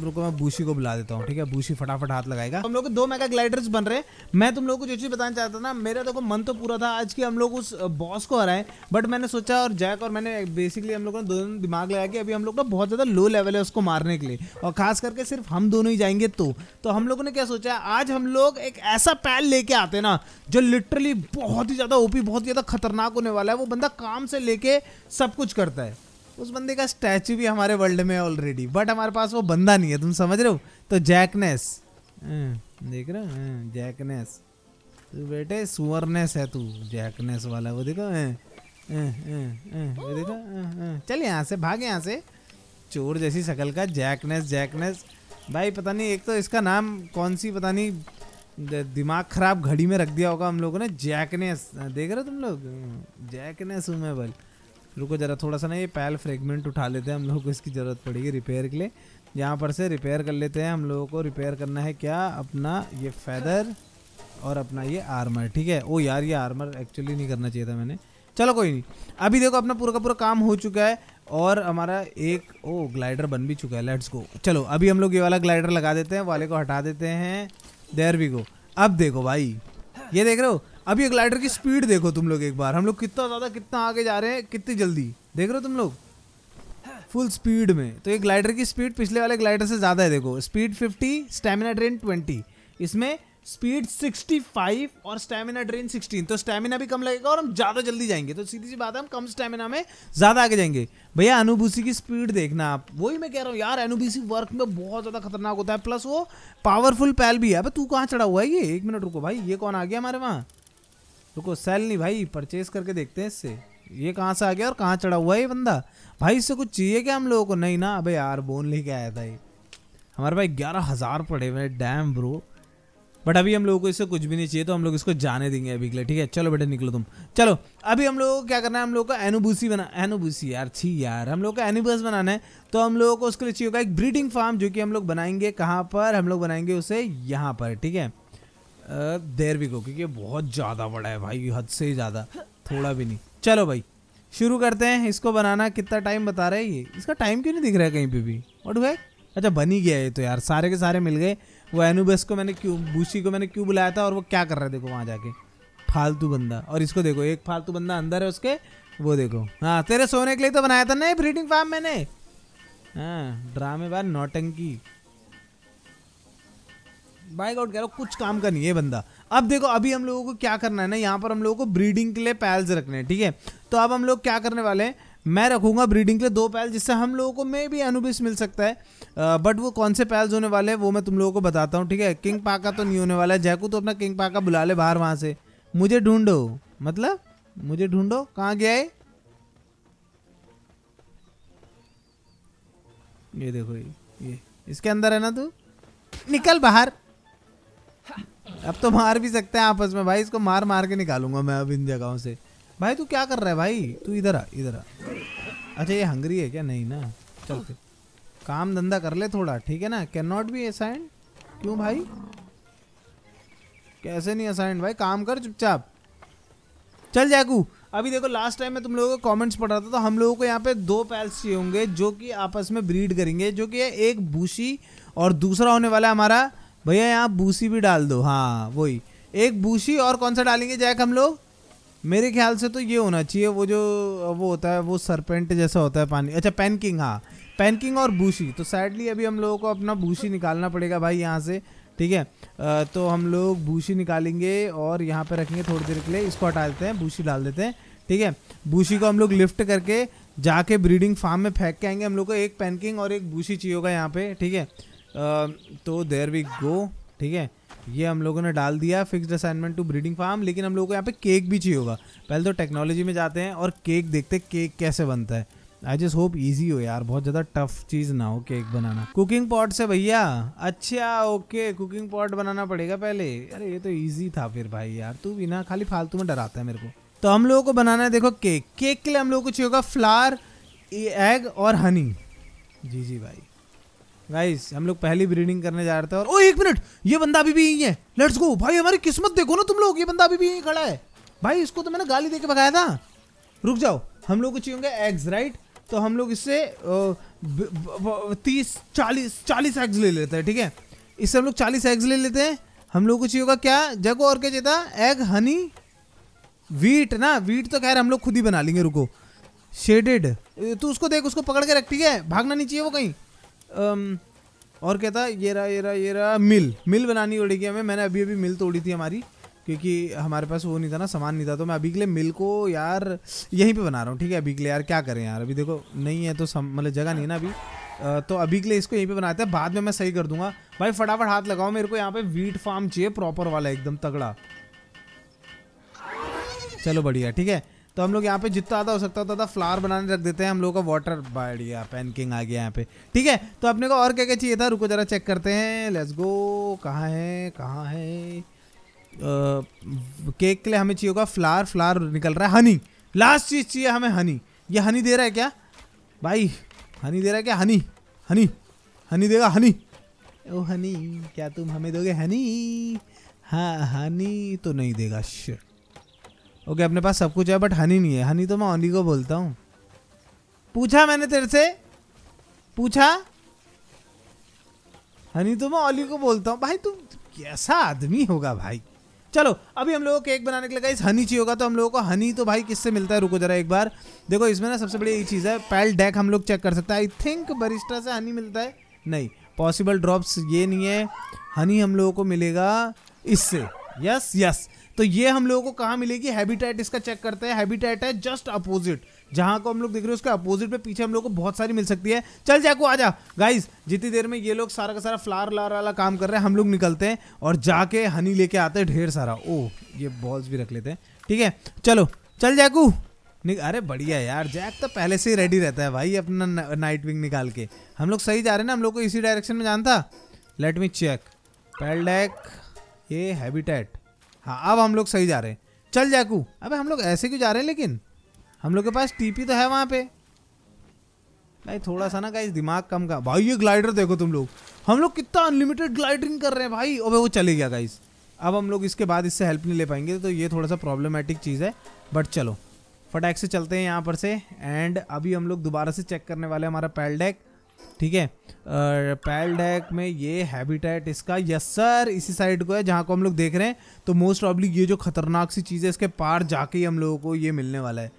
रुको मैं भूसी को बुला देता हूँ ठीक है भूसी फटाफट हाथ लगाएगा हम लोग दो मेगा ग्लाइडर्स बन रहे मैं तुम लोगों को जो चीज़ बताना चाहता था मेरा देखो मन तो पूरा था आज की हम लोग उस बॉस को हराए बट मैंने सोचा और जैक और मैंने बेसिकली हम लोगों ने दोनों दिमाग लगाया कि अभी हम लोग ना बहुत ज़्यादा लो लेवल है उसको मारने के लिए और खास करके सिर्फ हम दोनों ही जाएंगे तो तो हम लोगों ने क्या सोचा आज हम लोग एक ऐसा पैल लेके आते ना जो लिटरली बहुत ही ज़्यादा ओपी बहुत ही ज़्यादा खतरनाक होने वाला है वो बंदा काम से लेके सब कुछ करता है उस बंदे का स्टैचू भी हमारे वर्ल्ड में ऑलरेडी बट हमारे पास वो बंदा नहीं है तुम समझ रहे हो तो जैकनेस हम्म, देख रहे हो जैकनेस हम्म, तू बेटे सुअरनेस है तू जैकनेस वाला वो देखो ए, हम्म, देखो चल यहाँ से भाग यहाँ से चोर जैसी शकल का जैकनेस जैकनेस भाई पता नहीं एक तो इसका नाम कौन सी पता नहीं दिमाग खराब घड़ी में रख दिया होगा हम लोगों ने जैकनेस देख रहे हो तुम लोग जैकनेस हूँ मैं बल रुको ज़रा थोड़ा सा ना ये पैल फ्रेगमेंट उठा लेते हैं हम लोग को इसकी ज़रूरत पड़ेगी रिपेयर के लिए यहाँ पर से रिपेयर कर लेते हैं हम लोगों को रिपेयर करना है क्या अपना ये फैदर और अपना ये आर्मर ठीक है ओ यार ये आर्मर एक्चुअली नहीं करना चाहिए था मैंने चलो कोई नहीं अभी देखो अपना पूरा का पूरा काम हो चुका है और हमारा एक ओ ग्लाइडर बन भी चुका है लेट्स गो चलो अभी हम लोग ये वाला ग्लाइडर लगा देते हैं वाले को हटा देते हैं देर वी गो अब देखो भाई ये देख रहे हो अभी ये ग्लाइडर की स्पीड देखो तुम लोग एक बार हम लोग कितना ज़्यादा कितना आगे जा रहे हैं कितनी जल्दी देख रहे हो तुम लोग फुल स्पीड में तो ये ग्लाइडर की स्पीड पिछले वाले ग्लाइडर से ज़्यादा है देखो स्पीड 50 स्टेमिना ड्रेन 20 इसमें स्पीड 65 और स्टेमिना ड्रेन 16 तो स्टेमिना भी कम लगेगा और हम ज़्यादा जल्दी जाएंगे तो सीधी सी बात है हम कम स्टेमिना में ज़्यादा आगे जाएंगे भैया अनुभूसी की स्पीड देखना आप वही मैं कह रहा हूँ यार अनुबूसी वर्क में बहुत ज़्यादा खतरनाक होता है प्लस वो पावरफुल पैल भी है अब तू कहाँ चढ़ा हुआ है ये एक मिनट रुको भाई ये कौन आ गया हमारे वहाँ रुको सेल नहीं भाई परचेज करके देखते हैं इससे ये कहाँ से आ गया और कहाँ चढ़ा हुआ है ये बंदा भाई इससे कुछ चाहिए क्या हम लोगों को नहीं ना अभी यार बोन लेके आया था ये हमारे भाई ग्यारह हज़ार पड़े हुए डैम ब्रो बट अभी हम लोगों को इससे कुछ भी नहीं चाहिए तो हम लोग इसको जाने देंगे अभी के लिए ठीक है चलो बेटा निकलो तुम चलो अभी हम लोगों को क्या करना है हम लोग का एनुबूसी बना एनुबूसी यार छी यार हम लोग को एनिबस बनाना है तो हम लोगों को उसके लिए चाहिए होगा एक ब्रीडिंग फार्म जो कि हम लोग बनाएंगे कहाँ पर हम लोग बनाएंगे उसे यहाँ पर ठीक है देर भी को क्योंकि बहुत ज़्यादा बड़ा है भाई हद से ही ज़्यादा थोड़ा भी नहीं चलो भाई शुरू करते हैं इसको बनाना कितना टाइम बता रहा है ये इसका टाइम क्यों नहीं दिख रहा है कहीं पे भी और भाई अच्छा बन ही गया ये तो यार सारे के सारे मिल गए वो एनुबस को मैंने क्यों बूसी को मैंने क्यों बुलाया था और वो क्या कर रहा है देखो वहाँ जाके फालतू बंदा और इसको देखो एक फालतू बंदा अंदर है उसके वो देखो हाँ तेरे सोने के लिए तो बनाया था ना ब्रीडिंग फार्म मैंने हाँ ड्रामे बार नौटंकी बाइक आउट कह रहा कुछ काम का नहीं है बंदा अब देखो अभी हम लोगों को क्या करना है ना यहाँ पर हम लोगों को ब्रीडिंग के लिए पैल्स रखने हैं ठीक है तो अब हम लोग क्या करने वाले हैं मैं रखूंगा ब्रीडिंग के लिए दो पैल जिससे हम लोगों को मे भी अनुबिस मिल सकता है आ, बट वो कौन से पैल्स होने वाले हैं वो मैं तुम लोगों को बताता हूँ ठीक है किंग पाका तो नहीं होने वाला है जैकू तो अपना किंग पाका बुला ले बाहर वहाँ से मुझे ढूंढो मतलब मुझे ढूंढो कहाँ गया है ये देखो ये ये इसके अंदर है ना तू निकल बाहर अब तो मार भी सकते हैं आपस में भाई इसको मार मार के निकालूंगा मैं अब इन जगहों से भाई तू क्या कर रहा है भाई तू इधर आ इधर आ अच्छा ये हंगरी है क्या नहीं ना चल फिर काम धंधा कर ले थोड़ा ठीक है ना कैन नॉट बी असाइंड क्यों भाई कैसे नहीं असाइंड भाई काम कर चुपचाप चल जैकू अभी देखो लास्ट टाइम मैं तुम लोगों को कमेंट्स पढ़ रहा था तो हम लोगों को यहाँ पे दो पैल्स चाहिए होंगे जो कि आपस में ब्रीड करेंगे जो कि एक बूसी और दूसरा होने वाला है हमारा भैया यहाँ बूसी भी डाल दो हाँ वही एक बूसी और कौन सा डालेंगे जैक हम लोग मेरे ख्याल से तो ये होना चाहिए वो जो वो होता है वो सरपेंट जैसा होता है पानी अच्छा पैनकिंग हाँ पैनकिंग और बूशी तो सैडली अभी हम लोगों को अपना बूशी निकालना पड़ेगा भाई यहाँ से ठीक है तो हम लोग भूसी निकालेंगे और यहाँ पे रखेंगे थोड़ी देर के लिए इसको हटा देते हैं बूशी डाल देते हैं ठीक है बूशी को हम लोग लिफ्ट करके जाके ब्रीडिंग फार्म में फेंक के आएंगे हम लोग को एक पैनकिंग और एक बूशी चाहिए होगा यहाँ पे ठीक है तो देर वी गो ठीक है ये हम लोगों ने डाल दिया fixed assignment to breeding farm लेकिन हम लोगों को यहाँ पे केक भी चाहिए होगा पहले तो टेक्नोलॉजी में जाते हैं और केक देखते हैं केक कैसे बनता है आई जस्ट होप इजी हो यार बहुत ज़्यादा टफ चीज़ ना हो केक बनाना कुकिंग पॉट से भैया अच्छा ओके कुकिंग पॉट बनाना पड़ेगा पहले अरे ये तो ईजी था फिर भाई यार तू भी ना खाली फालतू में डराता है मेरे को तो हम लोगों को बनाना है देखो केक केक के लिए हम लोग को चाहिए होगा फ्लार एग और हनी जी जी भाई गाइस हम लोग पहली ब्रीडिंग करने जा रहे थे और ओ एक मिनट ये बंदा अभी भी यही है लेट्स गो भाई हमारी किस्मत देखो ना तुम लोग ये बंदा अभी भी यही खड़ा है भाई इसको तो मैंने गाली दे के भगाया था रुक जाओ हम लोग को चाहिए होंगे एग्स राइट तो हम लोग इससे तीस चालीस चालीस एग्स ले लेते हैं ठीक है इससे हम लोग चालीस एग्स ले लेते हैं हम लोग को चाहिए होगा क्या जगो और क्या चाहिए एग हनी वीट ना वीट तो खैर हम लोग खुद ही बना लेंगे रुको शेडेड तू उसको देख उसको पकड़ के रख ठीक है भागना नहीं चाहिए वो कहीं आम, और कहता ये रहा ये रहा ये रहा मिल मिल बनानी पड़ेगी हमें मैंने अभी अभी मिल तोड़ी थी हमारी क्योंकि हमारे पास वो नहीं था ना सामान नहीं था तो मैं अभी के लिए मिल को यार यहीं पे बना रहा हूँ ठीक है अभी के लिए यार क्या करें यार अभी देखो नहीं है तो मतलब जगह नहीं है ना अभी तो अभी के लिए इसको यहीं पे बनाते हैं बाद में मैं सही कर दूंगा भाई फटाफट हाथ लगाओ मेरे को यहाँ पे वीट फार्म चाहिए प्रॉपर वाला एकदम तगड़ा चलो बढ़िया ठीक है तो हम लोग यहाँ पे जितना आता हो सकता होता था फ्लावर बनाने रख देते हैं हम लोग का वाटर गया पैनकिंग आ गया यहाँ पे ठीक है तो अपने को और क्या क्या चाहिए था रुको जरा चेक करते हैं लेट्स गो कहाँ है कहाँ है केक के लिए हमें चाहिए होगा फ्लार फ्लार निकल रहा है हनी लास्ट चीज़ चाहिए हमें हनी ये हनी दे रहा है क्या भाई हनी दे रहा है क्या हनी हनी हनी देगा हनी ओ हनी क्या तुम हमें दोगे हनी हाँ हनी तो नहीं देगा शिट ओके okay, अपने पास सब कुछ है बट हनी नहीं है हनी तो मैं ओनली को बोलता हूँ पूछा मैंने तेरे से पूछा हनी तो मैं ऑली को बोलता हूँ भाई तुम कैसा आदमी होगा भाई चलो अभी हम लोगों को केक बनाने के लिए इस हनी चाहिए होगा तो हम लोगों को हनी तो भाई किससे मिलता है रुको जरा एक बार देखो इसमें ना सबसे बड़ी ये चीज़ है पैल डेक हम लोग चेक कर सकते हैं आई थिंक बरिस्टा से हनी मिलता है नहीं पॉसिबल ड्रॉप्स ये नहीं है हनी हम लोगों को मिलेगा इससे यस यस तो ये हम लोगों को कहाँ मिलेगी हैबिटेट इसका चेक करते हैं हैबिटेट है जस्ट अपोजिट जहां को हम लोग देख रहे हैं उसके अपोजिट पे पीछे हम लोग को बहुत सारी मिल सकती है चल जाको जा गाइज जितनी देर में ये लोग सारा का सारा फ्लावर लार वाला काम कर रहे हैं हम लोग निकलते हैं और जाके हनी लेके आते हैं ढेर सारा ओ ये बॉल्स भी रख लेते हैं ठीक है चलो चल जाकू अरे बढ़िया यार जैक तो पहले से ही रेडी रहता है भाई अपना नाइट विंग निकाल के हम लोग सही जा रहे हैं ना हम लोग को इसी डायरेक्शन में जाना था let me check Paldeck ये हैबिटेट हाँ अब हम लोग सही जा रहे हैं चल जाकू अबे हम लोग ऐसे क्यों जा रहे हैं लेकिन हम लोग के पास टीपी तो है वहाँ पे भाई थोड़ा सा ना गाइस दिमाग कम का भाई ये ग्लाइडर देखो तुम लोग हम लोग कितना अनलिमिटेड ग्लाइडिंग कर रहे हैं भाई अबे वो चले गया गाइस अब हम लोग इसके बाद इससे हेल्प नहीं ले पाएंगे तो ये थोड़ा सा प्रॉब्लमेटिक चीज़ है बट चलो फटैक से चलते हैं यहाँ पर से एंड अभी हम लोग दोबारा से चेक करने वाले हमारा पैल डेक ठीक है पैल डैक में ये हैबिटेट इसका यस सर इसी साइड को है जहाँ को हम लोग देख रहे हैं तो मोस्ट ऑब्ली ये जो खतरनाक सी चीज़ है इसके पार जाके ही हम लोगों को ये मिलने वाला है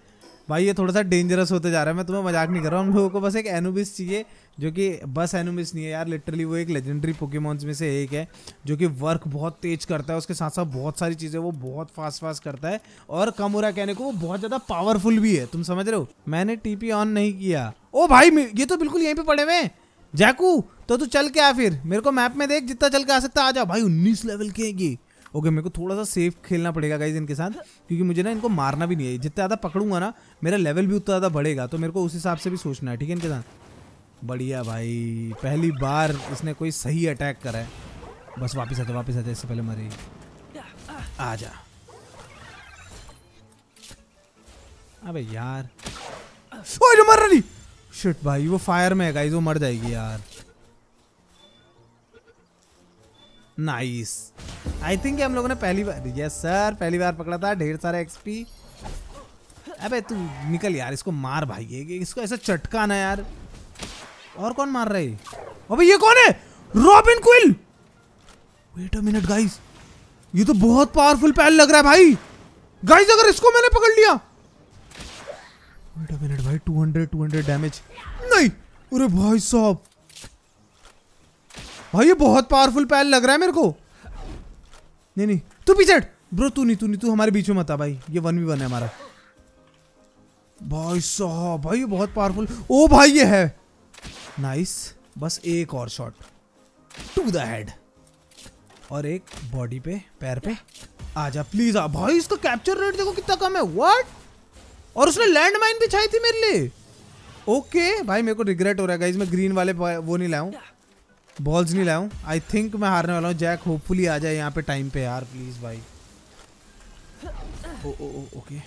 भाई ये थोड़ा सा डेंजरस होते जा रहा है मैं तुम्हें मजाक नहीं कर रहा हूँ हम लोगों को बस एक एनुबिस चाहिए जो कि बस एनुबिस नहीं है यार लिटरली वो एक लेजेंडरी पोकेमॉन्स में से एक है जो कि वर्क बहुत तेज करता है उसके साथ साथ बहुत सारी चीज़ें वो बहुत फास्ट फास्ट करता है और कमोरा कहने को वो बहुत ज़्यादा पावरफुल भी है तुम समझ रहे हो मैंने टी ऑन नहीं किया ओ भाई ये तो बिल्कुल यहीं पर पड़े हुए हैं जैकू तो तू चल के आ फिर मेरे को मैप में देख जितना चल के आ सकता आ जाओ भाई उन्नीस लेवल के हैं ये ओके मेरे को थोड़ा सा सेफ खेलना पड़ेगा गाइज इनके साथ क्योंकि मुझे ना इनको मारना भी नहीं है जितना ज़्यादा पकड़ूंगा ना मेरा लेवल भी उतना ज़्यादा बढ़ेगा तो मेरे को उस हिसाब से भी सोचना है ठीक है इनके साथ बढ़िया भाई पहली बार इसने कोई सही अटैक करा है बस वापस आते वापिस वापस इससे पहले मरे आ जा अबे यार ओए जो मर रही शिट भाई वो फायर में है गाइज वो मर जाएगी यार नाइस आई थिंक हम लोगों ने पहली बार यस yes, सर पहली बार पकड़ा था ढेर सारा एक्सपी अबे तू निकल यार इसको मार भाई ये इसको ऐसा चटकाना यार और कौन मार रहा है अबे ये कौन है Robinquill wait a minute guys ये तो बहुत पावरफुल पहल लग रहा है भाई गाइस अगर इसको मैंने पकड़ लिया वेट अ मिनट भाई 200 200 डैमेज नहीं अरे भाई साहब भाई ये बहुत पावरफुल पैल लग रहा है मेरे को नहीं नहीं तू पीछे ब्रो तू नहीं तू नहीं तू हमारे बीच में मत आ भाई ये वन वी वन है हमारा भाई साहब भाई ये बहुत पावरफुल ओ भाई ये है नाइस बस एक और शॉट टू द हेड और एक बॉडी पे पैर पे आजा प्लीज आ भाई इसका कैप्चर रेट देखो कितना कम है व्हाट और उसने लैंड माइन छाई थी मेरे लिए ओके भाई मेरे को रिग्रेट हो रहा है गाइज मैं ग्रीन वाले वो नहीं लाऊं बॉल्स नहीं लाया हूँ आई थिंक मैं हारने वाला हूँ जैक होपफुली आ जाए यहाँ पे टाइम पे यार प्लीज़ भाई ओ ओ ओके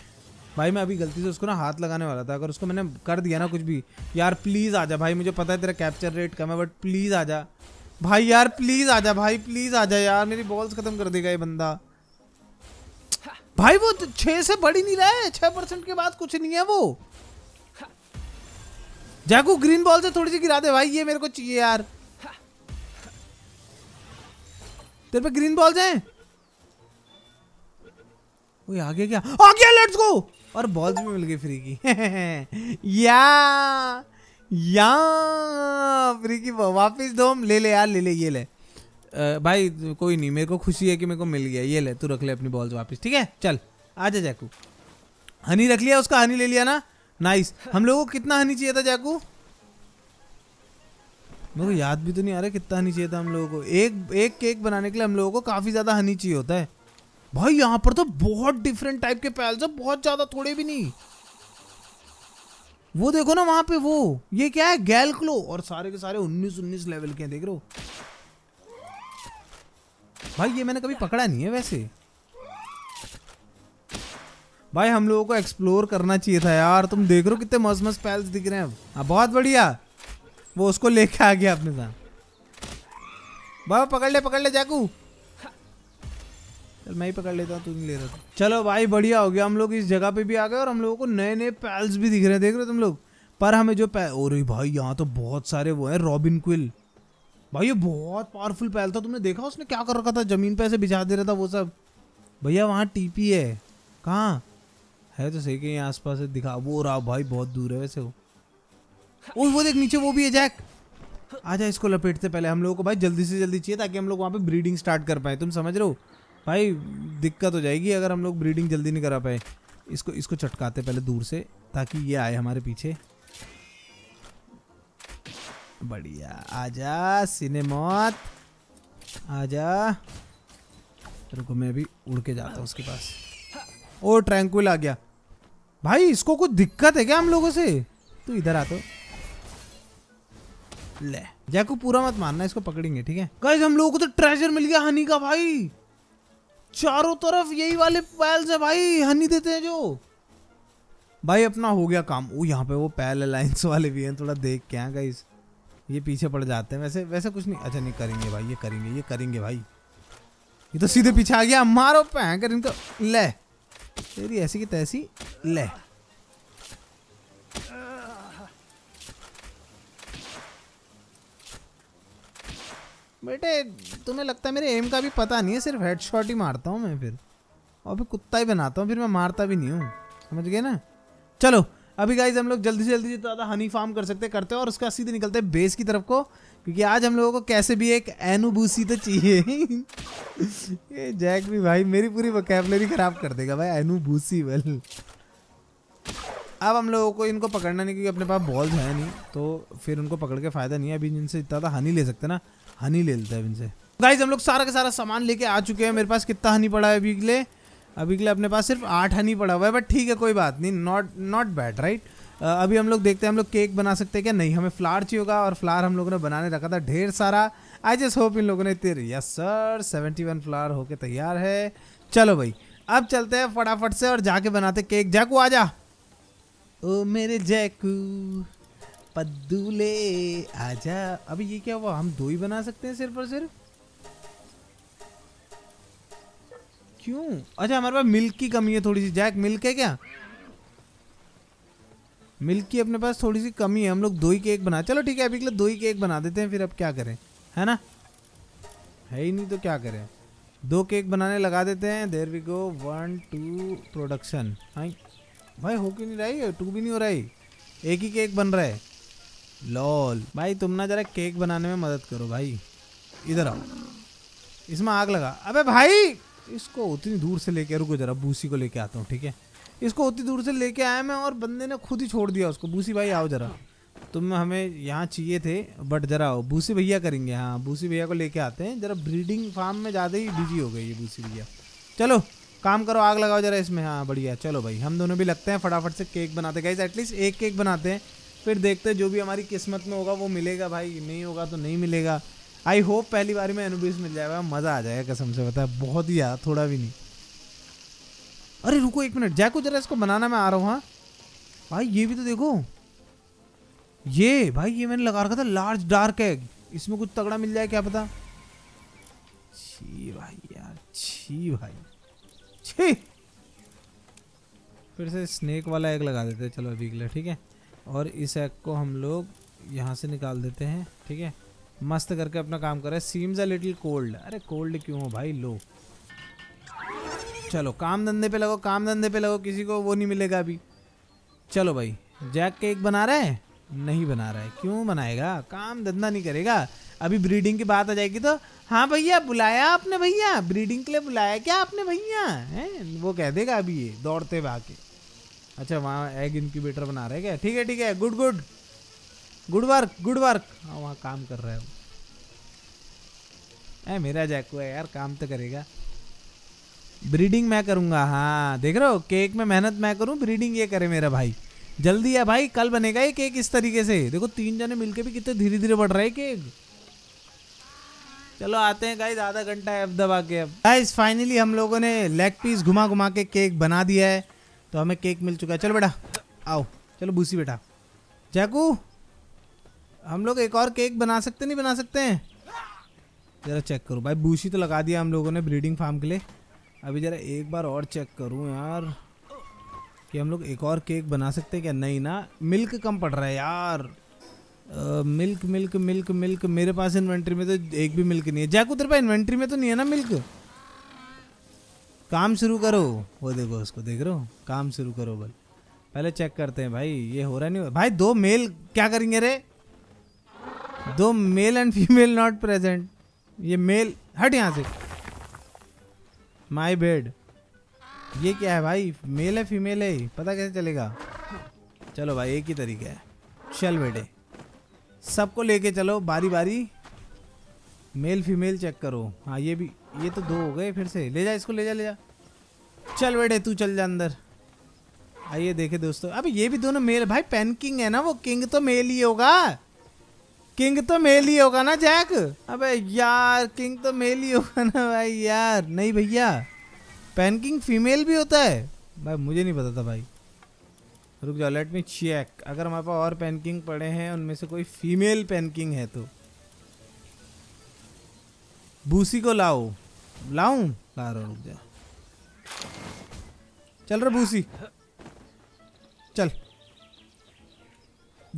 भाई मैं अभी गलती से उसको ना हाथ लगाने वाला था अगर उसको मैंने कर दिया ना कुछ भी यार प्लीज़ आ जा भाई मुझे पता है तेरा कैप्चर रेट कम है बट प्लीज़ आ जा भाई यार प्लीज़ आ जा भाई प्लीज़ आ जा यार मेरी बॉल्स ख़त्म कर देगा ये बंदा भाई वो तो छः से बढ़ी नहीं रहा है छः परसेंट के बाद कुछ नहीं है वो जैकू ग्रीन बॉल से थोड़ी सी गिरा दे भाई ये मेरे को चाहिए यार तेरे पे ग्रीन बॉल्स हैं ओए आगे क्या आ गया लेट्स गो और बॉल्स भी मिल गई फ्री की *laughs* या या फ्री की वापस दो ले ले यार ले ले ये ले आ, भाई कोई नहीं मेरे को खुशी है कि मेरे को मिल गया ये ले तू रख ले अपनी बॉल्स वापस ठीक है चल आ जा जैकू हनी रख लिया उसका हनी ले लिया ना नाइस हम लोगों को कितना हनी चाहिए था जैकू मेरे को याद भी तो नहीं आ रहा कितना हनी चाहिए था हम लोगों को एक एक केक बनाने के लिए हम लोगों को काफ़ी ज़्यादा हनी चाहिए होता है भाई यहाँ पर तो बहुत डिफरेंट टाइप के पैल्स हैं बहुत ज़्यादा थोड़े भी नहीं वो देखो ना वहां पे वो ये क्या है गैल क्लो और सारे के सारे उन्नीस उन्नीस लेवल के हैं देख रहे हो भाई ये मैंने कभी पकड़ा नहीं है वैसे भाई हम लोगों को एक्सप्लोर करना चाहिए था यार तुम देख रहे हो कितने मस्त मस्त पैल्स दिख रहे हैं अब हाँ, बहुत बढ़िया वो उसको लेके आ गया अपने साथ बाबा पकड़ ले पकड़ ले जाकू चल मैं ही पकड़ लेता हूँ तू नहीं ले रहा था चलो भाई बढ़िया हो गया हम लोग इस जगह पे भी आ गए और हम लोगों को नए नए पैल्स भी दिख रहे हैं देख रहे हो तुम लोग पर हमें जो पैल ओ रही भाई यहाँ तो बहुत सारे वो हैं रॉबिन क्विल भाई ये बहुत पावरफुल पैल था तुमने देखा उसने क्या कर रखा था जमीन पर ऐसे बिछा दे रहा था वो सब भैया वहाँ टीपी है कहाँ है तो सही कहीं पास दिखा वो रहा भाई बहुत दूर है वैसे वो ओ वो देख नीचे वो भी है जैक आ आजा इसको लपेटते पहले हम लोगों को भाई जल्दी से जल्दी चाहिए ताकि हम लोग वहाँ पे ब्रीडिंग स्टार्ट कर पाए तुम समझ रहे हो भाई दिक्कत हो जाएगी अगर हम लोग ब्रीडिंग जल्दी नहीं करा पाए इसको इसको चटकाते पहले दूर से ताकि ये आए हमारे पीछे बढ़िया आ जा आजा आ जा रुको मैं अभी उड़ के जाता हूँ उसके पास ओ ट्रैंकुल आ गया भाई इसको कुछ दिक्कत है क्या हम लोगों से तू इधर आ तो ले जैको पूरा मत मारना इसको पकड़ेंगे ठीक है गाइस हम लोगों को तो ट्रेजर मिल गया हनी का भाई चारों तरफ यही वाले पैल्स है भाई हनी देते हैं जो भाई अपना हो गया काम वो यहाँ पे वो पैल अलायंस वाले भी हैं थोड़ा देख के हैं गाइस ये पीछे पड़ जाते हैं वैसे वैसे कुछ नहीं अच्छा नहीं करेंगे भाई ये करेंगे ये करेंगे भाई ये तो सीधे पीछे आ गया मारो पैंकर इनका ले तेरी ऐसी की तैसी ले बेटे तुम्हें लगता है मेरे एम का भी पता नहीं है सिर्फ हेडशॉट ही मारता हूँ मैं फिर और फिर कुत्ता ही बनाता हूँ फिर मैं मारता भी नहीं हूँ समझ गए ना चलो अभी गाइज हम लोग जल्दी से जल्दी ज़्यादा हनी फार्म कर सकते करते हैं और उसका सीधे निकलते हैं बेस की तरफ को क्योंकि आज हम लोगों को कैसे भी एक एनुबूसी तो चाहिए *laughs* ये जैक भी भाई मेरी पूरी वोकेबलरी ख़राब कर देगा भाई एनुबूसी वेल अब हम लोगों को इनको पकड़ना नहीं क्योंकि अपने पास बॉल्स हैं नहीं तो फिर उनको पकड़ के फ़ायदा नहीं है अभी जिनसे इतना हनी ले सकते ना हनी ले लेता है इनसे गाइज हम लोग सारा का सारा सामान लेके आ चुके हैं मेरे पास कितना हनी पड़ा है अभी के लिए अभी के लिए अपने पास सिर्फ आठ हनी पड़ा हुआ है बट ठीक है कोई बात नहीं नॉट नॉट बैड राइट अभी हम लोग देखते हैं हम लोग केक बना सकते हैं क्या नहीं हमें फ्लार चाहिए होगा और फ्लार हम लोगों ने बनाने रखा था ढेर सारा आई जस्ट होप इन लोगों ने तेरे यस सर सेवेंटी वन फ्लार होके तैयार है चलो भाई अब चलते हैं फटाफट से और जाके बनाते केक जैकू जा ओ मेरे जैकू पद्दूले आजा अभी ये क्या हुआ हम दो ही बना सकते हैं सिर्फ और सिर्फ क्यों अच्छा हमारे पास मिल्क की कमी है थोड़ी सी जैक मिल्क है क्या मिल्क की अपने पास थोड़ी सी कमी है हम लोग दो ही केक बना चलो ठीक है अभी के लिए दो ही केक बना देते हैं फिर अब क्या करें है ना है ही नहीं तो क्या करें दो केक बनाने लगा देते हैं there we go one to production भाई हो क्यों नहीं है टू भी नहीं हो है एक ही केक बन रहा है लॉल भाई तुम ना जरा केक बनाने में मदद करो भाई इधर आओ इसमें आग लगा अबे भाई इसको उतनी दूर से लेके रुको जरा बूसी को लेके आता हूँ ठीक है इसको उतनी दूर से लेके आया मैं और बंदे ने खुद ही छोड़ दिया उसको बूसी भाई आओ जरा तुम हमें यहाँ चाहिए थे बट जरा आओ बूसी भैया करेंगे हाँ बूसी भैया को लेके आते हैं जरा ब्रीडिंग फार्म में ज़्यादा ही बिजी हो गई ये बूसी भैया चलो काम करो आग लगाओ जरा इसमें हाँ बढ़िया चलो भाई हम दोनों भी लगते हैं फटाफट से केक बनाते गए एटलीस्ट एक केक बनाते हैं फिर देखते जो भी हमारी किस्मत में होगा वो मिलेगा भाई नहीं होगा तो नहीं मिलेगा आई होप पहली बार में एनुबिस मिल जाएगा मज़ा आ जाएगा कसम से बताया बहुत ही यार थोड़ा भी नहीं अरे रुको एक मिनट जैको जरा इसको बनाना मैं आ रहा हूँ हाँ भाई ये भी तो देखो ये भाई ये मैंने लगा रखा था लार्ज डार्क एग इसमें कुछ तगड़ा मिल जाए क्या पता छी भाई यार छी भाई छी फिर से स्नेक वाला एग लगा देते चलो अभी ठीक है और इस एग को हम लोग यहाँ से निकाल देते हैं ठीक है मस्त करके अपना काम कर रहे सीम्स अ लिटिल कोल्ड अरे कोल्ड क्यों हो भाई लो चलो काम धंधे पे लगो काम धंधे पे लगो किसी को वो नहीं मिलेगा अभी चलो भाई जैक केक बना रहा है नहीं बना रहा है क्यों बनाएगा काम धंधा नहीं करेगा अभी ब्रीडिंग की बात आ जाएगी तो हाँ भैया बुलाया आपने भैया ब्रीडिंग के लिए बुलाया क्या आपने भैया है वो कह देगा अभी ये दौड़ते भाग के अच्छा वहाँ एग इनक्यूबेटर बना रहे क्या ठीक है ठीक है good good good work good work हाँ वहाँ काम कर रहे हो ए, मेरा जैकू है यार काम तो करेगा ब्रीडिंग मैं करूँगा हाँ देख रहे हो केक में मेहनत मैं करूँ ब्रीडिंग ये करे मेरा भाई जल्दी है भाई कल बनेगा ये केक इस तरीके से देखो तीन जने मिलके भी कितने धीरे धीरे बढ़ रहा है केक चलो आते हैं गाइस आधा घंटा है अब दबा के अब गाइस फाइनली हम लोगों ने लेग पीस घुमा घुमा के केक बना दिया है तो हमें केक मिल चुका है चलो बेटा आओ चलो भूसी बेटा जैकू हम लोग एक और केक बना सकते नहीं बना सकते हैं ज़रा चेक करूँ भाई भूसी तो लगा दिया हम लोगों ने ब्रीडिंग फार्म के लिए अभी ज़रा एक बार और चेक करूँ यार कि हम लोग एक और केक बना सकते हैं क्या नहीं ना मिल्क कम पड़ रहा है यार आ, मिल्क मिल्क मिल्क मिल्क मेरे पास इन्वेंट्री में तो एक भी मिल्क नहीं है जैकू तेरे पास इन्वेंट्री में तो नहीं है ना मिल्क काम शुरू करो वो देखो उसको देख रहे हो काम शुरू करो बल पहले चेक करते हैं भाई ये हो रहा नहीं हो भाई दो मेल क्या करेंगे रे दो male and female not present ये मेल हट यहाँ से माई बेड ये क्या है भाई मेल है फीमेल है पता कैसे चलेगा चलो भाई एक ही तरीका है चल बेटे सबको लेके चलो बारी बारी मेल फीमेल चेक करो हाँ ये भी ये तो दो हो गए फिर से ले जा इसको ले जा ले जा चल बेटे तू चल जा अंदर आइए देखे दोस्तों अब ये भी दोनों मेल भाई पेन किंग है ना वो किंग तो मेल ही होगा किंग तो मेल ही होगा ना जैक अबे यार किंग तो मेल ही होगा ना भाई यार नहीं भैया पेन किंग फीमेल भी होता है भाई मुझे नहीं पता था भाई रुक जाओ लेट मी चेक अगर हमारे पास और पेन किंग पड़े हैं उनमें से कोई फीमेल पेन किंग है तो बूसी को लाओ लाऊं ला रहा रुक जा चल रे भूसी चल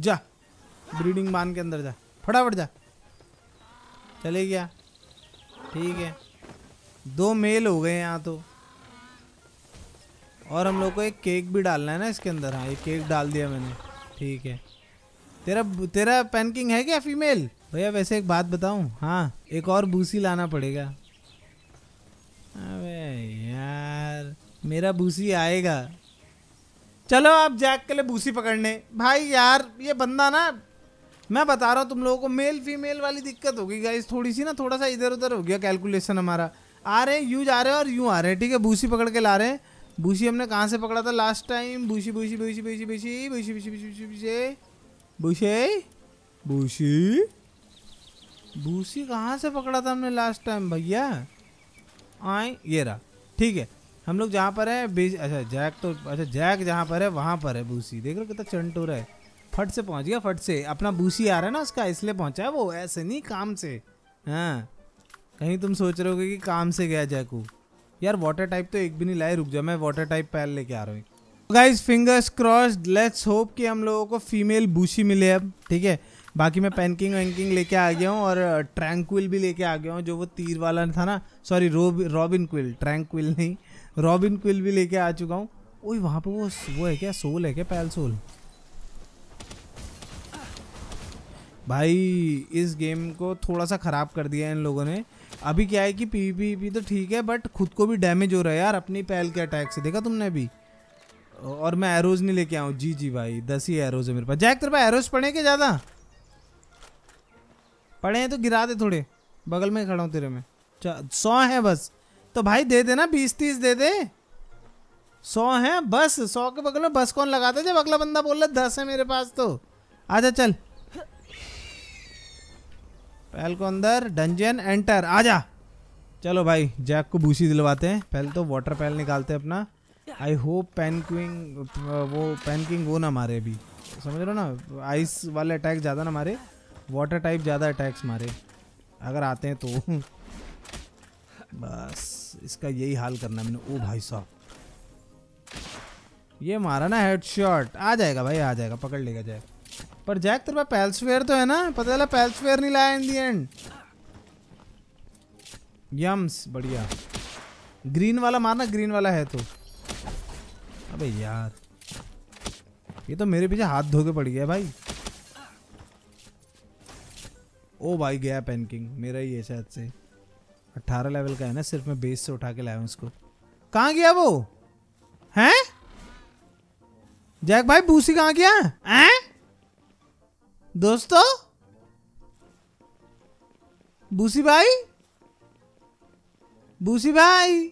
जा ब्रीडिंग बान के अंदर जा फटाफट जा चले गया ठीक है दो मेल हो गए यहाँ तो और हम लोग को एक केक भी डालना है ना इसके अंदर हाँ एक केक डाल दिया मैंने ठीक है तेरा तेरा पैनकिंग है क्या फीमेल भैया वैसे एक बात बताऊँ हाँ एक और भूसी लाना पड़ेगा मेरा भूसी आएगा चलो आप जैक के लिए भूसी पकड़ने भाई यार ये बंदा ना मैं बता रहा हूँ तुम लोगों को मेल फीमेल वाली दिक्कत होगी गाइस थोड़ी सी ना थोड़ा सा इधर उधर हो गया कैलकुलेशन हमारा आ रहे हैं यूज आ रहे हैं और यूँ आ रहे हैं ठीक है भूसी पकड़ के ला रहे हैं भूसी हमने कहाँ से पकड़ा था लास्ट टाइम भूसी भूसी भूसी भूसी भूसी भूसी भूसी भूसी भूसी भूसी भूसी भूसी कहाँ से पकड़ा था हमने लास्ट टाइम भैया आए ये रहा ठीक है हम लोग जहाँ पर है बीच अच्छा जैक तो अच्छा जैक जहाँ पर है वहाँ पर है बूसी देख लो कितना चंट हो रहा है फट से पहुँच गया फट से अपना बूसी आ रहा है ना उसका इसलिए पहुँचा है वो ऐसे नहीं काम से हाँ कहीं तुम सोच रहे हो कि काम से गया जैकू यार वाटर टाइप तो एक भी नहीं लाए रुक जाओ मैं वाटर टाइप पैल लेके आ रहा हूँ guys fingers cross let's hope कि हम लोगों को फीमेल बूसी मिले अब ठीक है बाकी मैं पैनकिंग वैंकिंग लेके आ गया हूँ और ट्रैंक्विल भी लेके आ गया हूँ जो वो तीर वाला था ना सॉरी रॉबिन क्विल ट्रैंक्विल नहीं रॉबिन क्विल भी लेके आ चुका हूँ ओए वहाँ पे वो वो है क्या सोल है क्या पैल सोल भाई इस गेम को थोड़ा सा ख़राब कर दिया है इन लोगों ने अभी क्या है कि पी पी पी तो ठीक है बट खुद को भी डैमेज हो रहा है यार अपनी पैल के अटैक से देखा तुमने अभी और मैं एरोज नहीं लेके आऊँ जी जी भाई दस ही एरोज है मेरे पास जैक तेरे पास एरोज पड़े क्या ज़्यादा पड़े हैं तो गिरा दे थोड़े बगल में खड़ा हूँ तेरे में सौ हैं बस तो भाई दे देना बीस तीस दे दे सौ हैं बस सौ के बगल में बस कौन लगाता जब अगला बंदा बोल रहा दस है मेरे पास तो आजा चल पहल को अंदर डंजन एंटर आजा चलो भाई जैक को भूसी दिलवाते हैं पहले तो वाटर पैल निकालते हैं अपना आई होप पैनकिंग वो पैनकिंग वो ना मारे अभी समझ रहे हो ना आइस वाले अटैक ज़्यादा ना मारे वाटर टाइप ज़्यादा अटैक्स मारे अगर आते हैं तो *laughs* बस इसका यही हाल करना मैंने ओ भाई साहब ये मारा ना हेडशॉट आ जाएगा भाई आ जाएगा पकड़ लेगा जैक पर जैक तेरे पास पैल्सवेयर तो है ना पता चला वेयर नहीं लाया इन दी एंड यम्स बढ़िया ग्रीन वाला मारना ग्रीन वाला है तो अबे यार ये तो मेरे पीछे हाथ धो के पड़ गया भाई ओ भाई गया पेनकिंग मेरा ही है शायद से अट्ठारह लेवल का है ना सिर्फ मैं बेस से उठा के लाया हूँ इसको कहाँ गया वो हैं जैक भाई भूसी कहाँ गया है दोस्तों भूसी भाई भूसी भाई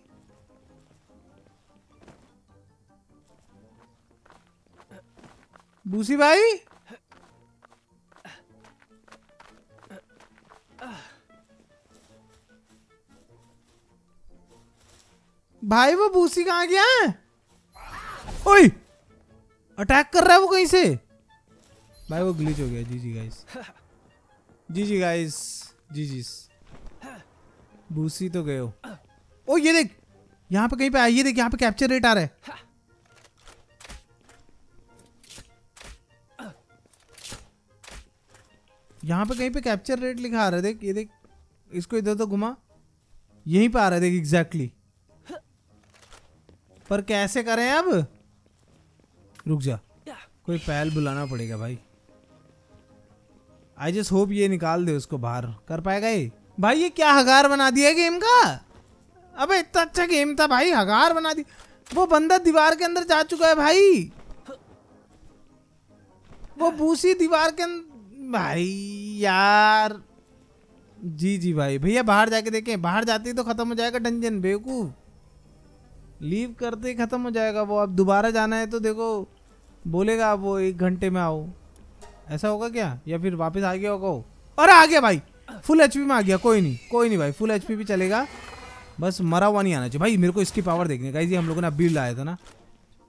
भूसी भाई भाई वो भूसी कहाँ गया है ओए अटैक कर रहा है वो कहीं से भाई वो ग्लिच हो गया जी जी गाइस जी जी गाइस जी जी भूसी तो गए हो ओ ये देख यहाँ पे कहीं पे आई ये देख यहाँ पे कैप्चर रेट आ रहा है यहाँ पे कहीं पे कैप्चर रेट लिखा आ रहा है देख ये देख इसको इधर तो घुमा यहीं पे आ रहा है देख एग्जैक्टली exactly. पर कैसे करें अब रुक जा कोई पहल बुलाना पड़ेगा भाई आई जस्ट होप ये निकाल दे उसको बाहर कर पाएगा ये भाई ये क्या हगार बना दिया गेम का अबे इतना अच्छा गेम था भाई हगार बना दी वो बंदा दीवार के अंदर जा चुका है भाई वो बूसी दीवार के अंदर भाई यार जी जी भाई भैया बाहर जाके देखें बाहर जाते ही तो खत्म हो जाएगा डंजन बेवकूफ लीव करते ही ख़त्म हो जाएगा वो अब दोबारा जाना है तो देखो बोलेगा आप वो एक घंटे में आओ ऐसा होगा क्या या फिर वापस आ गया होगा अरे आ गया भाई फुल एच में आ गया कोई नहीं कोई नहीं भाई फुल एच भी चलेगा बस मरा हुआ नहीं आना चाहिए भाई मेरे को इसकी पावर देखने का जी हम लोगों ने बिल लाया था ना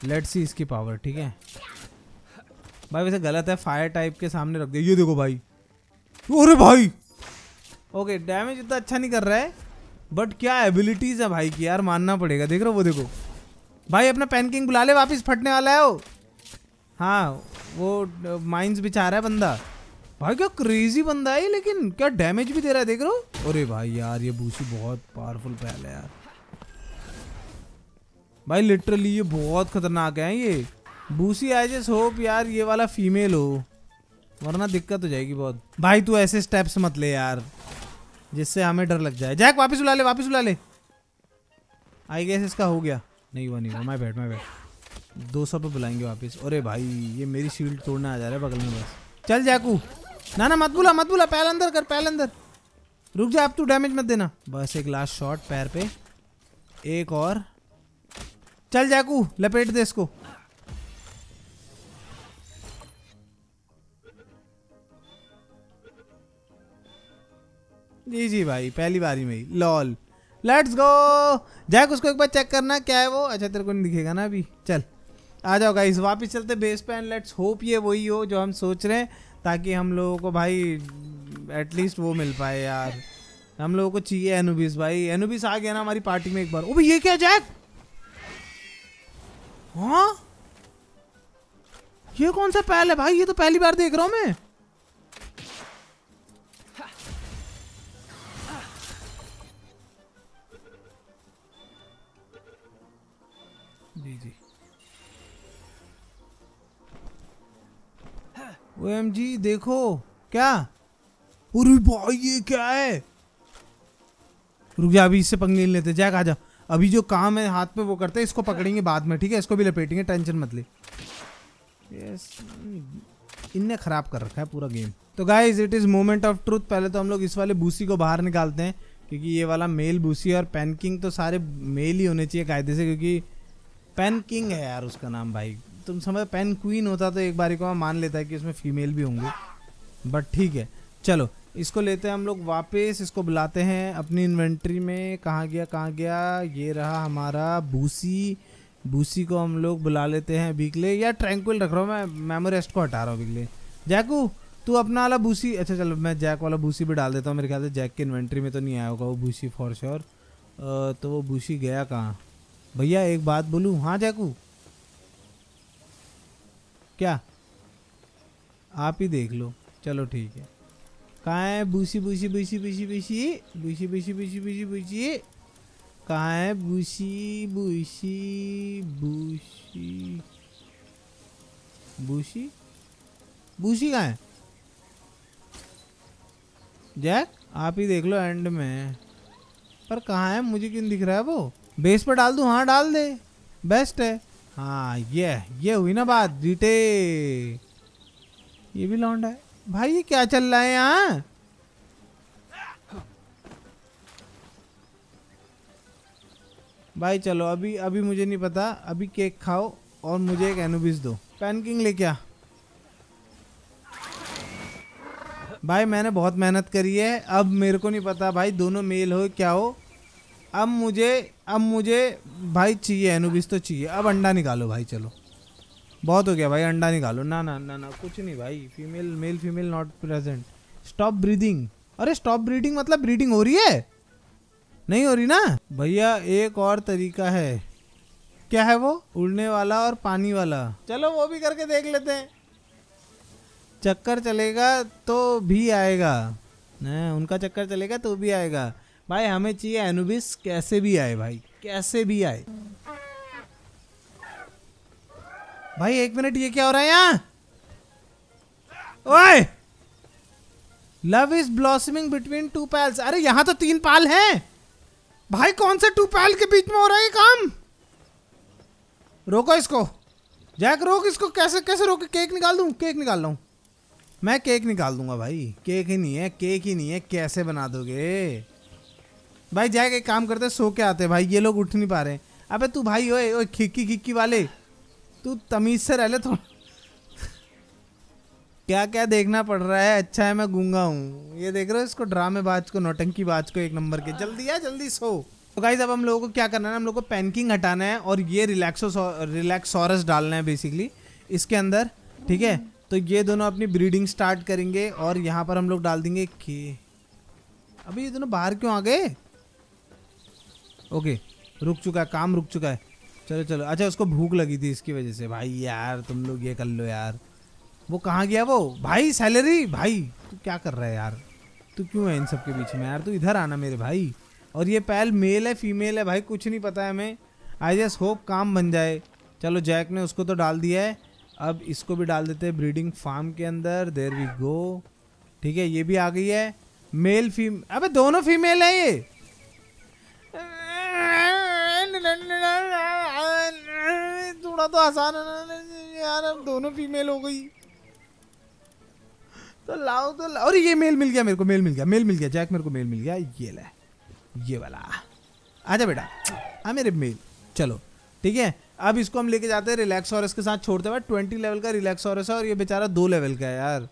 लेट सी इसकी पावर ठीक है भाई वैसे गलत है फायर टाइप के सामने रख दिया ये देखो भाई अरे भाई ओके डैमेज इतना अच्छा नहीं कर रहा है बट क्या एबिलिटीज है भाई की यार मानना पड़ेगा देख रहे हो वो देखो भाई अपना पैनकिंग बुला ले वापस फटने वाला है वो हाँ वो माइंस चाह रहा है बंदा भाई क्या क्रेजी बंदा है लेकिन क्या डैमेज भी दे रहा है देख रहे हो अरे भाई यार ये बूसी बहुत पावरफुल पहल है यार भाई लिटरली ये बहुत खतरनाक है ये बूसी आई जस्ट होप यार ये वाला फीमेल हो वरना दिक्कत हो जाएगी बहुत भाई तू ऐसे स्टेप्स मत ले यार जिससे हमें डर लग जाए जैक वापस बुला ले वापस बुला ले आई गेस इसका हो गया नहीं हुआ नहीं हुआ मैं बैठ मैं बैठ दो सौ पे बुलाएंगे वापस अरे भाई ये मेरी शील्ड तोड़ने आ जा रहा है बगल में बस चल जैकू ना ना मत बुला मत बुला पैल अंदर कर पैल अंदर रुक जा आप तू डैमेज मत देना बस एक लास्ट शॉट पैर पे एक और चल जैकू लपेट दे इसको जी जी भाई पहली बारी में ही लॉल लेट्स गो जैक उसको एक बार चेक करना क्या है वो अच्छा तेरे को नहीं दिखेगा ना अभी चल आ जाओ गाइस वापस चलते बेस पे एंड लेट्स होप ये वही हो जो हम सोच रहे हैं ताकि हम लोगों को भाई एटलीस्ट वो मिल पाए यार हम लोगों को चाहिए एनुबिस भाई एनुबिस आ गया ना हमारी पार्टी में एक बार ओ ये क्या जैक हाँ ये कौन सा पहल है भाई ये तो पहली बार देख रहा हूँ मैं ओएमजी देखो क्या अरे भाई ये क्या है रुक जा अभी इससे पंगे लेते जैक आ जा अभी जो काम है हाथ पे वो करते हैं इसको पकड़ेंगे बाद में ठीक है इसको भी लपेटेंगे टेंशन मत ले यस इनने ख़राब कर रखा है पूरा गेम तो guys it is moment of truth पहले तो हम लोग इस वाले बूसी को बाहर निकालते हैं क्योंकि ये वाला मेल बूसी और पेन किंग तो सारे मेल ही होने चाहिए कायदे से क्योंकि पेन किंग है यार उसका नाम भाई तुम समझ पेन क्वीन होता तो एक बारी को मैं मान लेता है कि उसमें फीमेल भी होंगे बट ठीक है चलो इसको लेते हैं हम लोग वापस इसको बुलाते हैं अपनी इन्वेंट्री में कहाँ गया कहाँ गया ये रहा हमारा बूसी बूसी को हम लोग बुला लेते हैं अभी के या ट्रैंक्विल रख रहा हूँ मैं मेमोरेस्ट को हटा रहा हूँ अभी के जैकू तू अपना वाला बूसी अच्छा चलो मैं जैक वाला बूसी भी डाल देता हूँ मेरे ख्याल से जैक की इन्वेंट्री में तो नहीं आया होगा वो बूसी फॉर श्योर तो वो बूसी गया कहाँ भैया एक बात बोलूँ हाँ जैकू क्या आप ही देख लो चलो ठीक है कहाँ है बूसी बूसी भूसी भूसी भूसी बूसी भूसी भूसी भूसी भूसी कहाँ है बूसी बूसी बूसी बूसी बूसी कहाँ है जैक आप ही देख लो एंड में पर कहाँ है मुझे क्यों दिख रहा है वो बेस पर डाल दूँ हाँ डाल दे बेस्ट है हाँ ये ये हुई ना बात जीटे ये भी लौंड है भाई ये क्या चल रहा है यहाँ भाई चलो अभी अभी मुझे नहीं पता अभी केक खाओ और मुझे एक एनुबिस दो पैनकिंग ले क्या भाई मैंने बहुत मेहनत करी है अब मेरे को नहीं पता भाई दोनों मेल हो क्या हो अब मुझे अब मुझे भाई चाहिए एनुबिस तो चाहिए अब अंडा निकालो भाई चलो बहुत हो गया भाई अंडा निकालो ना ना ना ना कुछ नहीं भाई female male female not present stop breathing अरे स्टॉप ब्रीडिंग मतलब ब्रीडिंग हो रही है नहीं हो रही ना भैया एक और तरीका है क्या है वो उड़ने वाला और पानी वाला चलो वो भी करके देख लेते हैं चक्कर चलेगा तो भी आएगा ना उनका चक्कर चलेगा तो भी आएगा भाई हमें चाहिए एनुबिस कैसे भी आए भाई कैसे भी आए भाई एक मिनट ये क्या हो रहा है यहाँ ओए love is blossoming between two pals अरे यहाँ तो तीन पाल हैं भाई कौन से टू पैल के बीच में हो रहा है काम रोको इसको जैक रोक इसको कैसे कैसे रोके केक निकाल दूँ केक निकाल रहा मैं केक निकाल दूंगा भाई केक ही नहीं है केक ही नहीं है कैसे बना दोगे भाई जाके काम करते सो के आते भाई ये लोग उठ नहीं पा रहे अबे तू भाई ओए ओए खिक्की खिक्की वाले तू तमीज से रह ले थोड़ा क्या क्या देखना पड़ रहा है अच्छा है मैं गूंगा हूँ ये देख रहे हो इसको ड्रामे बाज को नौटंकी बाज को एक नंबर के जल्दी आ जल्दी सो तो गाइज अब हम लोगों को क्या करना है हम लोग को पैनकिंग हटाना है और ये रिलैक्सो रिलैक्सोरस डालना है बेसिकली इसके अंदर ठीक है तो ये दोनों अपनी ब्रीडिंग स्टार्ट करेंगे और यहाँ पर हम लोग डाल देंगे कि अभी ये दोनों बाहर क्यों आ गए ओके रुक चुका है काम रुक चुका है चलो चलो अच्छा उसको भूख लगी थी इसकी वजह से भाई यार तुम लोग ये कर लो यार वो कहाँ गया वो भाई सैलरी भाई तू क्या कर रहा है यार तू क्यों है इन सब के बीच में यार तू इधर आना मेरे भाई और ये पैल मेल है फीमेल है भाई कुछ नहीं पता है हमें आई जस्ट होप काम बन जाए चलो जैक ने उसको तो डाल दिया है अब इसको भी डाल देते हैं ब्रीडिंग फार्म के अंदर देर वी गो ठीक है ये भी आ गई है मेल फीम अबे दोनों फीमेल है ये थोड़ा तो आसान है यार अब दोनों फीमेल हो गई तो लाओ तो लाओ और ये मेल मिल गया मेरे को मेल मिल गया मेल मिल गया जैक मेरे को मेल मिल गया ये ले ये वाला आजा बेटा आ मेरे मेल चलो ठीक है अब इसको हम लेके जाते हैं रिलैक्स और इसके साथ छोड़ते हैं ट्वेंटी लेवल का रिलैक्स और है और ये बेचारा दो लेवल का है यार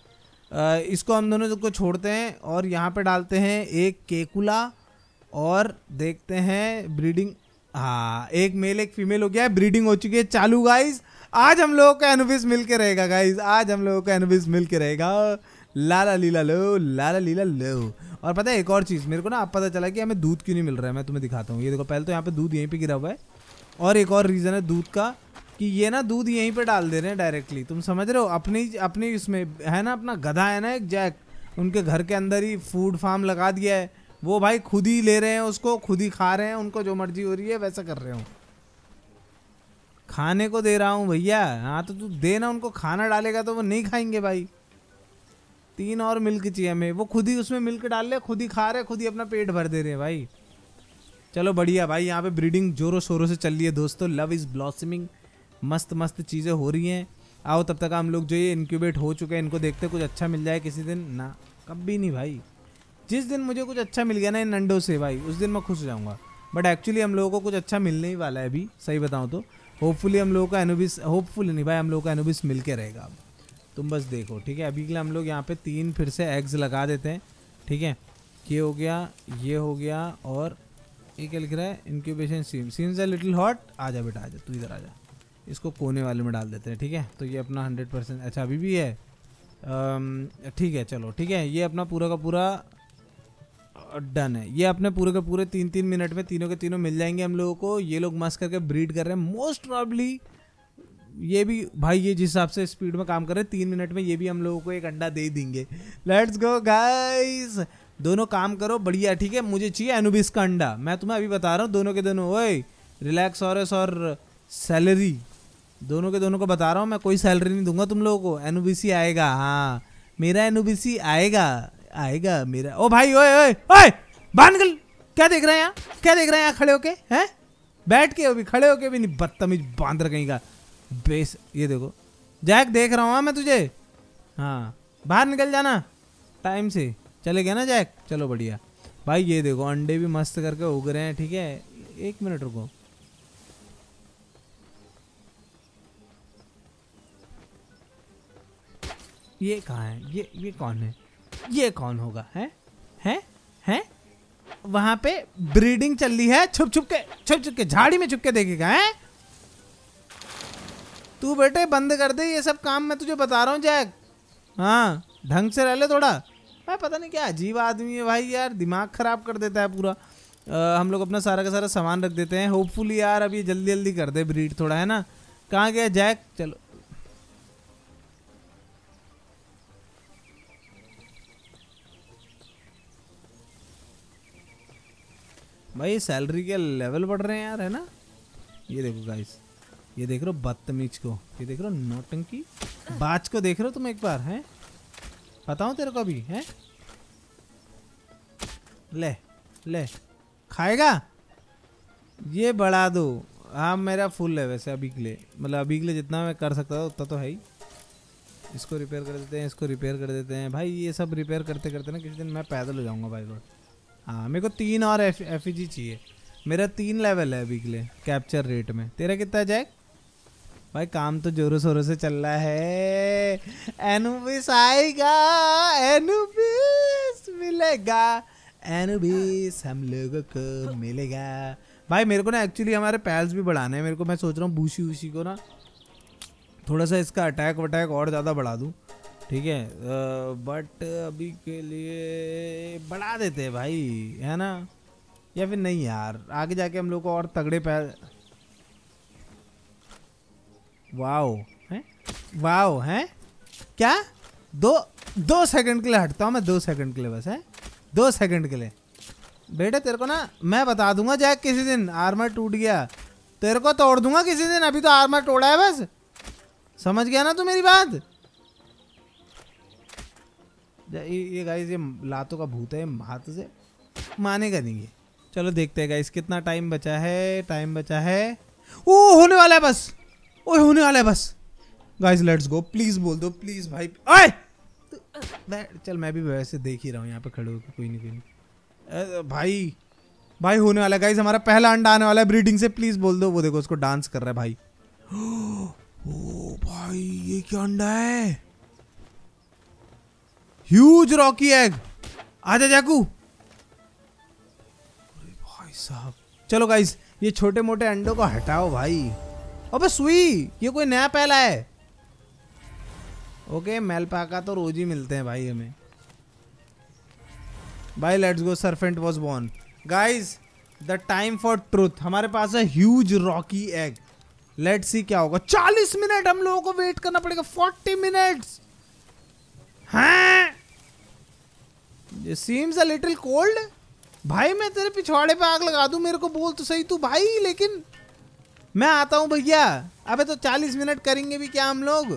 आ, इसको हम दोनों को छोड़ते हैं और यहाँ पे डालते हैं एक केकुला और देखते हैं ब्रीडिंग हाँ एक मेल एक फीमेल हो गया है ब्रीडिंग हो चुकी है चालू गाइज आज हम लोगों का एनुविस मिल के रहेगा गाइज आज हम लोगों का एनुविस मिल के रहेगा लाला लीला लो लाला लीला लो और पता है एक और चीज़ मेरे को ना आप पता चला कि हमें दूध क्यों नहीं मिल रहा है मैं तुम्हें दिखाता हूँ ये देखो पहले तो यहाँ पे दूध यहीं पे गिरा हुआ है और एक और रीज़न है दूध का कि ये ना दूध यहीं पे डाल दे रहे हैं डायरेक्टली तुम समझ रहे हो अपनी अपनी इसमें है ना अपना गधा है ना एक जैक उनके घर के अंदर ही फूड फार्म लगा दिया है वो भाई खुद ही ले रहे हैं उसको खुद ही खा रहे हैं उनको जो मर्जी हो रही है वैसा कर रहे हो खाने को दे रहा हूँ भैया हाँ तो तू दे ना उनको खाना डालेगा तो वो नहीं खाएंगे भाई तीन और मिल्क चाहिए हमें वो खुद ही उसमें मिल्क डाल ले खुद ही खा रहे खुद ही अपना पेट भर दे रहे हैं भाई चलो बढ़िया भाई यहाँ पे ब्रीडिंग जोरों शोरों से चल रही है दोस्तों लव इज़ ब्लॉसमिंग मस्त मस्त चीज़ें हो रही हैं आओ तब तक हम लोग जो ये इनक्यूबेट हो चुके हैं इनको देखते कुछ अच्छा मिल जाए किसी दिन ना कभी नहीं भाई जिस दिन मुझे कुछ अच्छा मिल गया ना इन अंडों से भाई उस दिन मैं खुश हो जाऊँगा बट एक्चुअली हम लोगों को कुछ अच्छा मिलने ही वाला है अभी सही बताऊँ तो होपफुली हम लोगों का एनोबिस होपफुल नहीं भाई हम लोगों का एनोबिस मिल के रहेगा अब तुम बस देखो ठीक है अभी के लिए हम लोग यहाँ पे तीन फिर से एग्स लगा देते हैं ठीक है ये हो गया ये हो गया और ये क्या लिख रहा है incubation seem seems a little hot आ जा बेटा आ जा तू इधर आ जा इसको कोने वाले में डाल देते हैं ठीक है तो ये अपना हंड्रेड परसेंट अच्छा अभी भी है ठीक है चलो ठीक है ये अपना पूरा का पूरा डन है ये अपने पूरे के पूरे तीन तीन मिनट में तीनों के तीनों मिल जाएंगे हम लोगों को ये लोग मस्त करके ब्रीड कर रहे हैं मोस्ट प्रॉब्ली ये भी भाई ये जिस हिसाब से स्पीड में काम कर रहे हैं तीन मिनट में ये भी हम लोगों को एक अंडा दे देंगे लेट्स गो गाइस दोनों काम करो बढ़िया ठीक है मुझे चाहिए एनुबिस का अंडा मैं तुम्हें अभी बता रहा हूँ दोनों के दोनों ओए रिलैक्स और सैलरी दोनों के दोनों को बता रहा हूँ मैं कोई सैलरी नहीं दूंगा तुम लोगों को एनुबिसी आएगा हाँ मेरा एनुबिसी आएगा आएगा मेरा ओ भाई ओए ओए ओए बानगल क्या देख रहे हैं यहाँ क्या देख रहे हैं यहाँ खड़े होके हैं बैठ के अभी खड़े होके भी नहीं बदतमीज बांदर कहीं का बेस ये देखो जैक देख रहा हूँ हाँ मैं तुझे हाँ बाहर निकल जाना टाइम से चले गया ना जैक चलो बढ़िया भाई ये देखो अंडे भी मस्त करके उग रहे हैं ठीक है एक मिनट रुको ये कहाँ है ये ये कौन है ये कौन होगा हैं है? है? वहां पे ब्रीडिंग चल रही है छुप छुप के छुप छुप के झाड़ी में छुप के देखेगा हैं तू बेटे बंद कर दे ये सब काम मैं तुझे बता रहा हूँ जैक हाँ ढंग से रह ले थोड़ा भाई पता नहीं क्या अजीब आदमी है भाई यार दिमाग ख़राब कर देता है पूरा आ, हम लोग अपना सारा का सारा सामान रख देते हैं होपफुली यार अभी जल्दी जल्दी कर दे ब्रीड थोड़ा है ना कहाँ गया जैक चलो भाई सैलरी के लेवल बढ़ रहे हैं यार है ना ये देखो गाइस ये देख रहे हो बदतमीज को ये देख रहे हो नोटंकी बाज को देख रहे हो तुम एक बार हैं बताओ तेरे को अभी हैं ले ले खाएगा ये बढ़ा दो हाँ मेरा फुल है वैसे अभी के लिए मतलब अभी के लिए जितना मैं कर सकता था उतना तो है ही इसको रिपेयर कर देते हैं इसको रिपेयर कर देते हैं भाई ये सब रिपेयर करते करते ना किसी दिन मैं पैदल हो जाऊँगा भाई बहुत हाँ मेरे को तीन और एफ एफ e चाहिए मेरा तीन लेवल है अभी के लिए कैप्चर रेट में तेरा कितना जैक भाई काम तो जोरों शोरों से चल रहा है एनुबिस आएगा एनुबिस मिलेगा एनुबिस हम लोगों को मिलेगा भाई मेरे को ना एक्चुअली हमारे पैल्स भी बढ़ाने हैं मेरे को मैं सोच रहा हूँ भूसी उसी को ना थोड़ा सा इसका अटैक वटैक और ज़्यादा बढ़ा दूँ ठीक है बट अभी के लिए बढ़ा देते हैं भाई है ना या फिर नहीं यार आगे जाके हम लोग को और तगड़े पैर वाओ हैं वाओ हैं क्या दो दो सेकंड के लिए हटता हूँ मैं दो सेकंड के लिए बस है दो सेकंड के लिए बेटा तेरे को ना मैं बता दूंगा जैक किसी दिन आर्मर टूट गया तेरे को तोड़ दूंगा किसी दिन अभी तो आर्मर तोड़ा है बस समझ गया ना तू मेरी बात ये गाइस ये लातों का भूत है हाथ से मानेगा नहीं ये चलो देखते हैं गाइस कितना टाइम बचा है टाइम बचा है ओ होने वाला है बस ओ होने वाला है बस गाइस लेट्स गो प्लीज बोल दो प्लीज भाई आए चल मैं भी वैसे देख ही रहा हूँ यहाँ पे खड़े होकर कोई नहीं कोई नहीं भाई भाई होने वाला है गाइज हमारा पहला अंडा आने वाला है ब्रीडिंग से प्लीज बोल दो वो देखो उसको डांस कर रहा है भाई *gasps* ओ भाई ये क्या अंडा है ह्यूज रॉकी एग आजा जाकू भाई साहब चलो गाइस ये छोटे मोटे अंडों को हटाओ भाई अबे सुई ये कोई नया पहला है ओके का तो रोज ही मिलते हैं भाई हमें भाई let's go serpent was born guys the time for truth हमारे पास है huge rocky egg let see क्या होगा चालीस मिनट हम लोगों को वेट करना पड़ेगा फोर्टी मिनट्स हैं सीम्स अ लिटिल कोल्ड भाई मैं तेरे पिछवाड़े पे आग लगा दू मेरे को बोल तो सही तू भाई लेकिन मैं आता हूँ भैया अबे तो चालीस मिनट करेंगे भी क्या हम लोग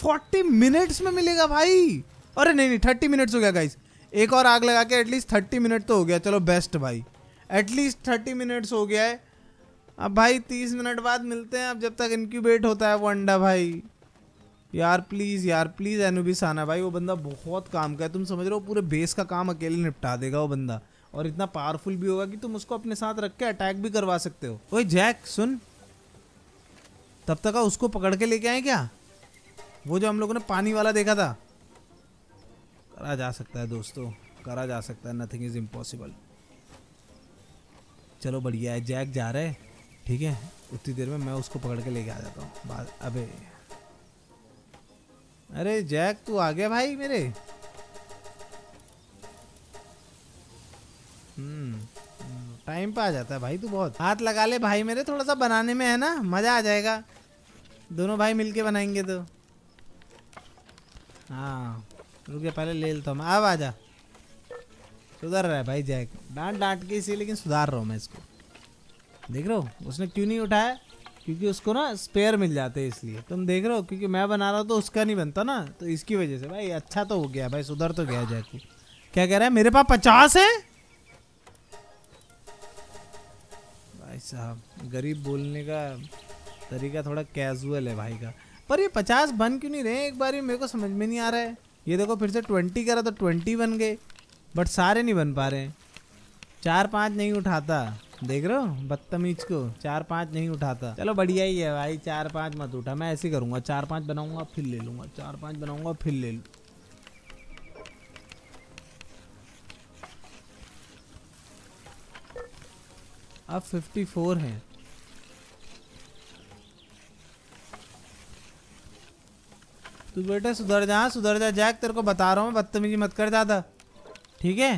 फोर्टी मिनट्स में मिलेगा भाई अरे नहीं नहीं थर्टी मिनट्स हो गया गाइस एक और आग लगा के एटलीस्ट थर्टी मिनट तो हो गया चलो बेस्ट भाई एटलीस्ट थर्टी मिनट्स हो गया है अब भाई तीस मिनट बाद मिलते हैं अब जब तक इनक्यूबेट होता है वो अंडा भाई यार प्लीज़ यार प्लीज़ एनुबिस आना भाई वो बंदा बहुत काम का है तुम समझ रहे हो पूरे बेस का काम अकेले निपटा देगा वो बंदा और इतना पावरफुल भी होगा कि तुम उसको अपने साथ रख के अटैक भी करवा सकते हो ओए जैक सुन तब तक उसको पकड़ के लेके आए क्या वो जो हम लोगों ने पानी वाला देखा था करा जा सकता है दोस्तों करा जा सकता है नथिंग इज़ इम्पॉसिबल चलो बढ़िया है जैक जा रहे ठीक है उतनी देर में मैं उसको पकड़ के लेके आ जाता हूँ अभी अरे जैक तू आ गया भाई मेरे टाइम हम्म, पे आ जाता है भाई तू बहुत हाथ लगा ले भाई मेरे थोड़ा सा बनाने में है ना मजा आ जाएगा दोनों भाई मिलके बनाएंगे तो हाँ रुके पहले ले लेता हूँ अब आ जा सुधर रहा है भाई जैक डांट डांट के इसी लेकिन सुधार रहा हूँ मैं इसको देख रहा हूँ उसने क्यों नहीं उठाया क्योंकि उसको ना स्पेयर मिल जाते हैं इसलिए तुम देख रहे हो क्योंकि मैं बना रहा हूँ तो उसका नहीं बनता ना तो इसकी वजह से भाई अच्छा तो हो गया भाई सुधर तो गया जाके क्या कह रहा है मेरे पास पचास है भाई साहब गरीब बोलने का तरीका थोड़ा कैजुअल है भाई का पर ये पचास बन क्यों नहीं रहे एक बार ये मेरे को समझ में नहीं आ रहा है ये देखो फिर से ट्वेंटी करा तो ट्वेंटी बन गए बट सारे नहीं बन पा रहे हैं चार पाँच नहीं उठाता देख रहे हो बदतमीज को चार पाँच नहीं उठाता चलो बढ़िया ही है भाई चार पाँच मत उठा मैं ऐसे करूँगा चार पाँच बनाऊँगा फिर ले लूँगा चार पाँच बनाऊँगा फिर ले लूँ अब फिफ्टी फोर है तू बेटा सुधर जा सुधर जा जैक तेरे को बता रहा हूँ बदतमीजी मत कर ज़्यादा ठीक है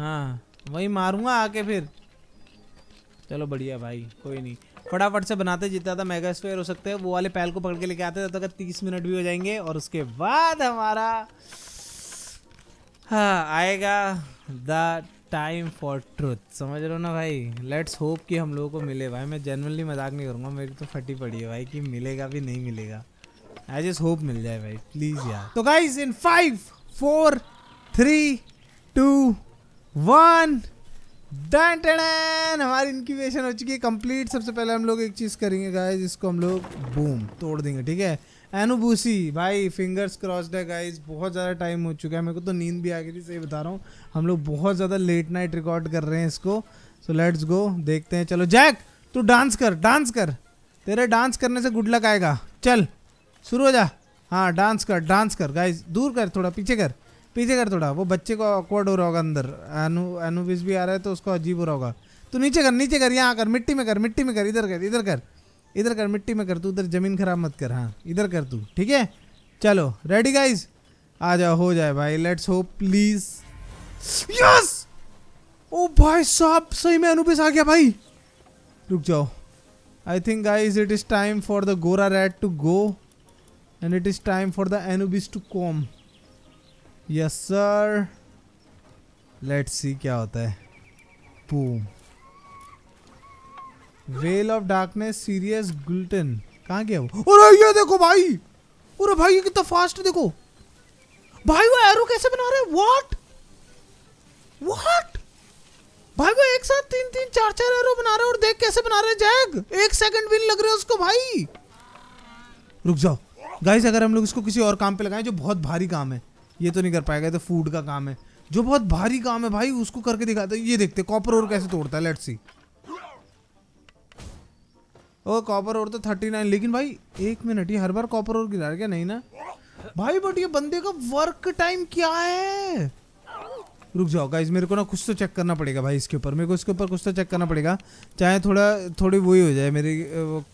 हाँ वही मारूंगा आके फिर चलो बढ़िया भाई कोई नहीं फटाफट से बनाते जितना था मेगा स्क्वायर हो सकते हैं वो वाले पैल को पकड़ के लेके आते तो तीस मिनट भी हो जाएंगे और उसके बाद हमारा हाँ आएगा द टाइम फॉर ट्रूथ समझ रहे हो ना भाई लेट्स होप कि हम लोगों को मिले भाई मैं जनरली मजाक नहीं करूँगा मेरी तो फटी पड़ी है भाई कि मिलेगा भी नहीं मिलेगा आई जस्ट होप मिल जाए भाई प्लीज़ यार तो guys in five four three two one done टन हमारी इनक्यूबेशन हो चुकी है कंप्लीट सबसे पहले हम लोग एक चीज़ करेंगे गाइज इसको हम लोग बूम तोड़ देंगे ठीक है एनुबूसी भाई फिंगर्स क्रॉस्ड है गाइज बहुत ज़्यादा टाइम हो चुका है मेरे को तो नींद भी आ गई थी सही बता रहा हूँ हम लोग बहुत ज़्यादा लेट नाइट रिकॉर्ड कर रहे हैं इसको सो लेट्स गो देखते हैं चलो जैक तू डांस कर डांस कर तेरे डांस करने से गुड लक आएगा चल शुरू हो जा हाँ डांस कर डांस कर गाइज दूर कर थोड़ा पीछे कर पीछे कर थोड़ा वो बच्चे को ऑकवर्ड हो रहा होगा अंदर अनु अनुबिस भी आ रहा है तो उसको अजीब हो रहा होगा तू नीचे कर नीचे कर यहाँ कर मिट्टी में कर मिट्टी में कर इधर कर इधर कर इधर कर मिट्टी में कर तू उधर ज़मीन खराब मत कर हाँ इधर कर तू ठीक है चलो रेडी गाइज आ जाओ हो जाए भाई लेट्स होप प्लीज यस ओ भाई साहब सही में अनुबिस आ गया भाई रुक जाओ I think guys it is time for the गोरा रेड to go and it is time for the Anubis to come yes sir let's see क्या होता है boom well of darkness serious glutton कहाँ गया वो अरे ये देखो भाई अरे भाई ये कितना फास्ट देखो भाई वो एरो कैसे बना रहे व्हाट व्हाट भाई वो एक साथ तीन तीन चार चार एरो बना रहे और देख कैसे बना रहे जैग एक सेकंड भी लग रहे उसको भाई रुक जाओ गाइस अगर हम लोग इसको किसी और काम पे लगाएं जो बहुत भारी काम है ये तो नहीं कर पाएगा तो फूड का काम है जो बहुत भारी काम है भाई उसको करके दिखाते ये देखते कॉपर और कैसे तोड़ता है लेट सी ओ कॉपर और तो थर्टी नाइन लेकिन भाई एक मिनट ये हर बार कॉपर और गिरा क्या नहीं ना भाई बट ये बंदे का वर्क टाइम क्या है रुक जाओ गाइज मेरे को ना कुछ तो चेक करना पड़ेगा भाई इसके ऊपर मेरे को इसके ऊपर कुछ तो चेक करना पड़ेगा चाहे थोड़ा थोड़ी वही हो जाए मेरी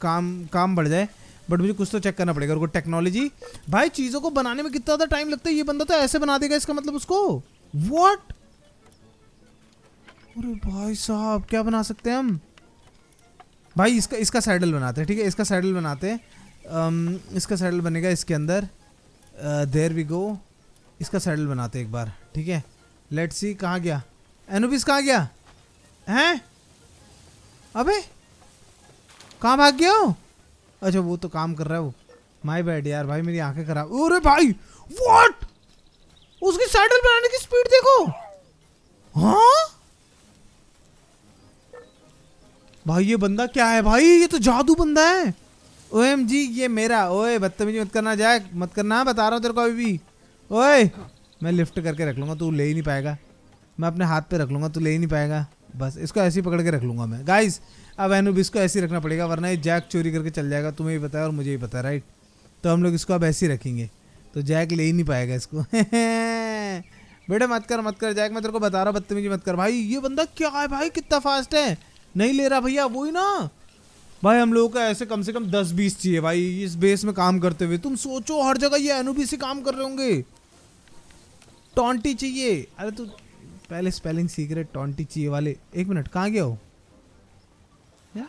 काम काम बढ़ जाए बट मुझे कुछ तो चेक करना पड़ेगा और टेक्नोलॉजी भाई चीज़ों को बनाने में कितना ज़्यादा टाइम लगता है ये बंदा तो ऐसे बना देगा इसका मतलब उसको वॉट अरे भाई साहब क्या बना सकते हैं हम भाई इसका इसका सैडल बनाते हैं ठीक है इसका सैडल बनाते हैं इसका सैडल बनेगा इसके अंदर देर वी गो इसका सैडल बनाते हैं एक बार ठीक है लेट्स सी कहाँ गया एनोबिस कहाँ गया हैं अबे कहाँ भाग गया हो अच्छा वो तो काम कर रहा है वो माई बैड यार भाई मेरी आंखें खराब अरे भाई व्हाट उसकी सैडल बनाने की स्पीड देखो हाँ भाई ये बंदा क्या है भाई ये तो जादू बंदा है ओ एम जी ये मेरा ओए बदतमीजी मत करना जाए मत करना बता रहा हूँ तेरे को अभी भी ओए मैं लिफ्ट करके रख लूँगा तू ले ही नहीं पाएगा मैं अपने हाथ पे रख लूँगा तू ले ही नहीं पाएगा बस इसको ऐसे ही पकड़ के रख लूँगा मैं गाइस अब एनुबिस इसको ऐसे ही रखना पड़ेगा वरना ये जैक चोरी करके चल जाएगा तुम्हें भी बताया और मुझे भी बताया राइट तो हम लोग इसको अब ऐसे ही रखेंगे तो जैक ले ही नहीं पाएगा इसको *laughs* बेटा मत कर मत कर जैक मैं तेरे को बता रहा हूँ बदतमीजी मत कर भाई ये बंदा क्या है भाई कितना फास्ट है नहीं ले रहा भैया ही ना भाई हम लोगों का ऐसे कम से कम दस बीस चाहिए भाई इस बेस में काम करते हुए तुम सोचो हर जगह ये एनुबी से काम कर रहे होंगे टॉन्टी चाहिए अरे तू पहले स्पेलिंग सीक्रेट टॉन्टी चाहिए वाले एक मिनट कहाँ गया हो या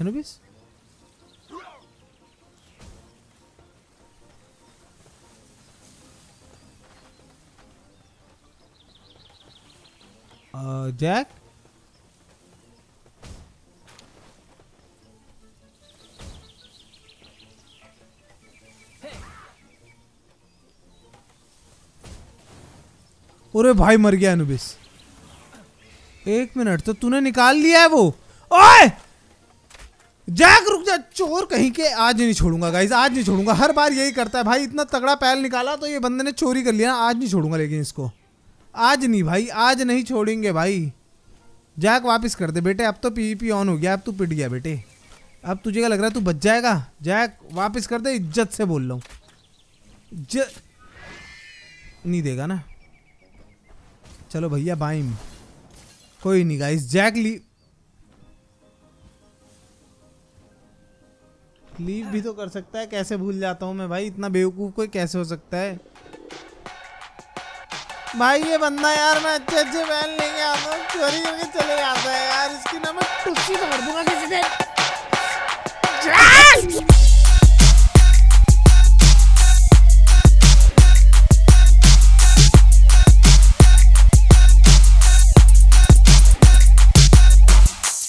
एनुबिस जैक और भाई मर गया अनुबिस एक मिनट तो तूने निकाल लिया है वो ओए जैक रुक जा चोर कहीं के आज नहीं छोड़ूंगा गाइज आज नहीं छोड़ूंगा हर बार यही करता है भाई इतना तगड़ा पैल निकाला तो ये बंदे ने चोरी कर लिया आज नहीं छोड़ूंगा लेकिन इसको आज नहीं भाई आज नहीं छोड़ेंगे भाई जैक वापस कर दे बेटे अब तो पी ऑन हो गया अब तू पिट गया बेटे अब तुझे क्या लग रहा है तू बच जाएगा जैक वापस कर दे इज्जत से बोल रहा हूँ ज नहीं देगा ना चलो भैया बाइम कोई नहीं गाइस जैक ली लीव भी तो कर सकता है कैसे भूल जाता हूँ मैं भाई इतना बेवकूफ़ कोई कैसे हो सकता है भाई ये बंदा यार मैं अच्छे अच्छे बैल लेके आता हूँ चोरी करके चले जाता है यार इसकी ना मैं टुस्सी पकड़ दूंगा किसी से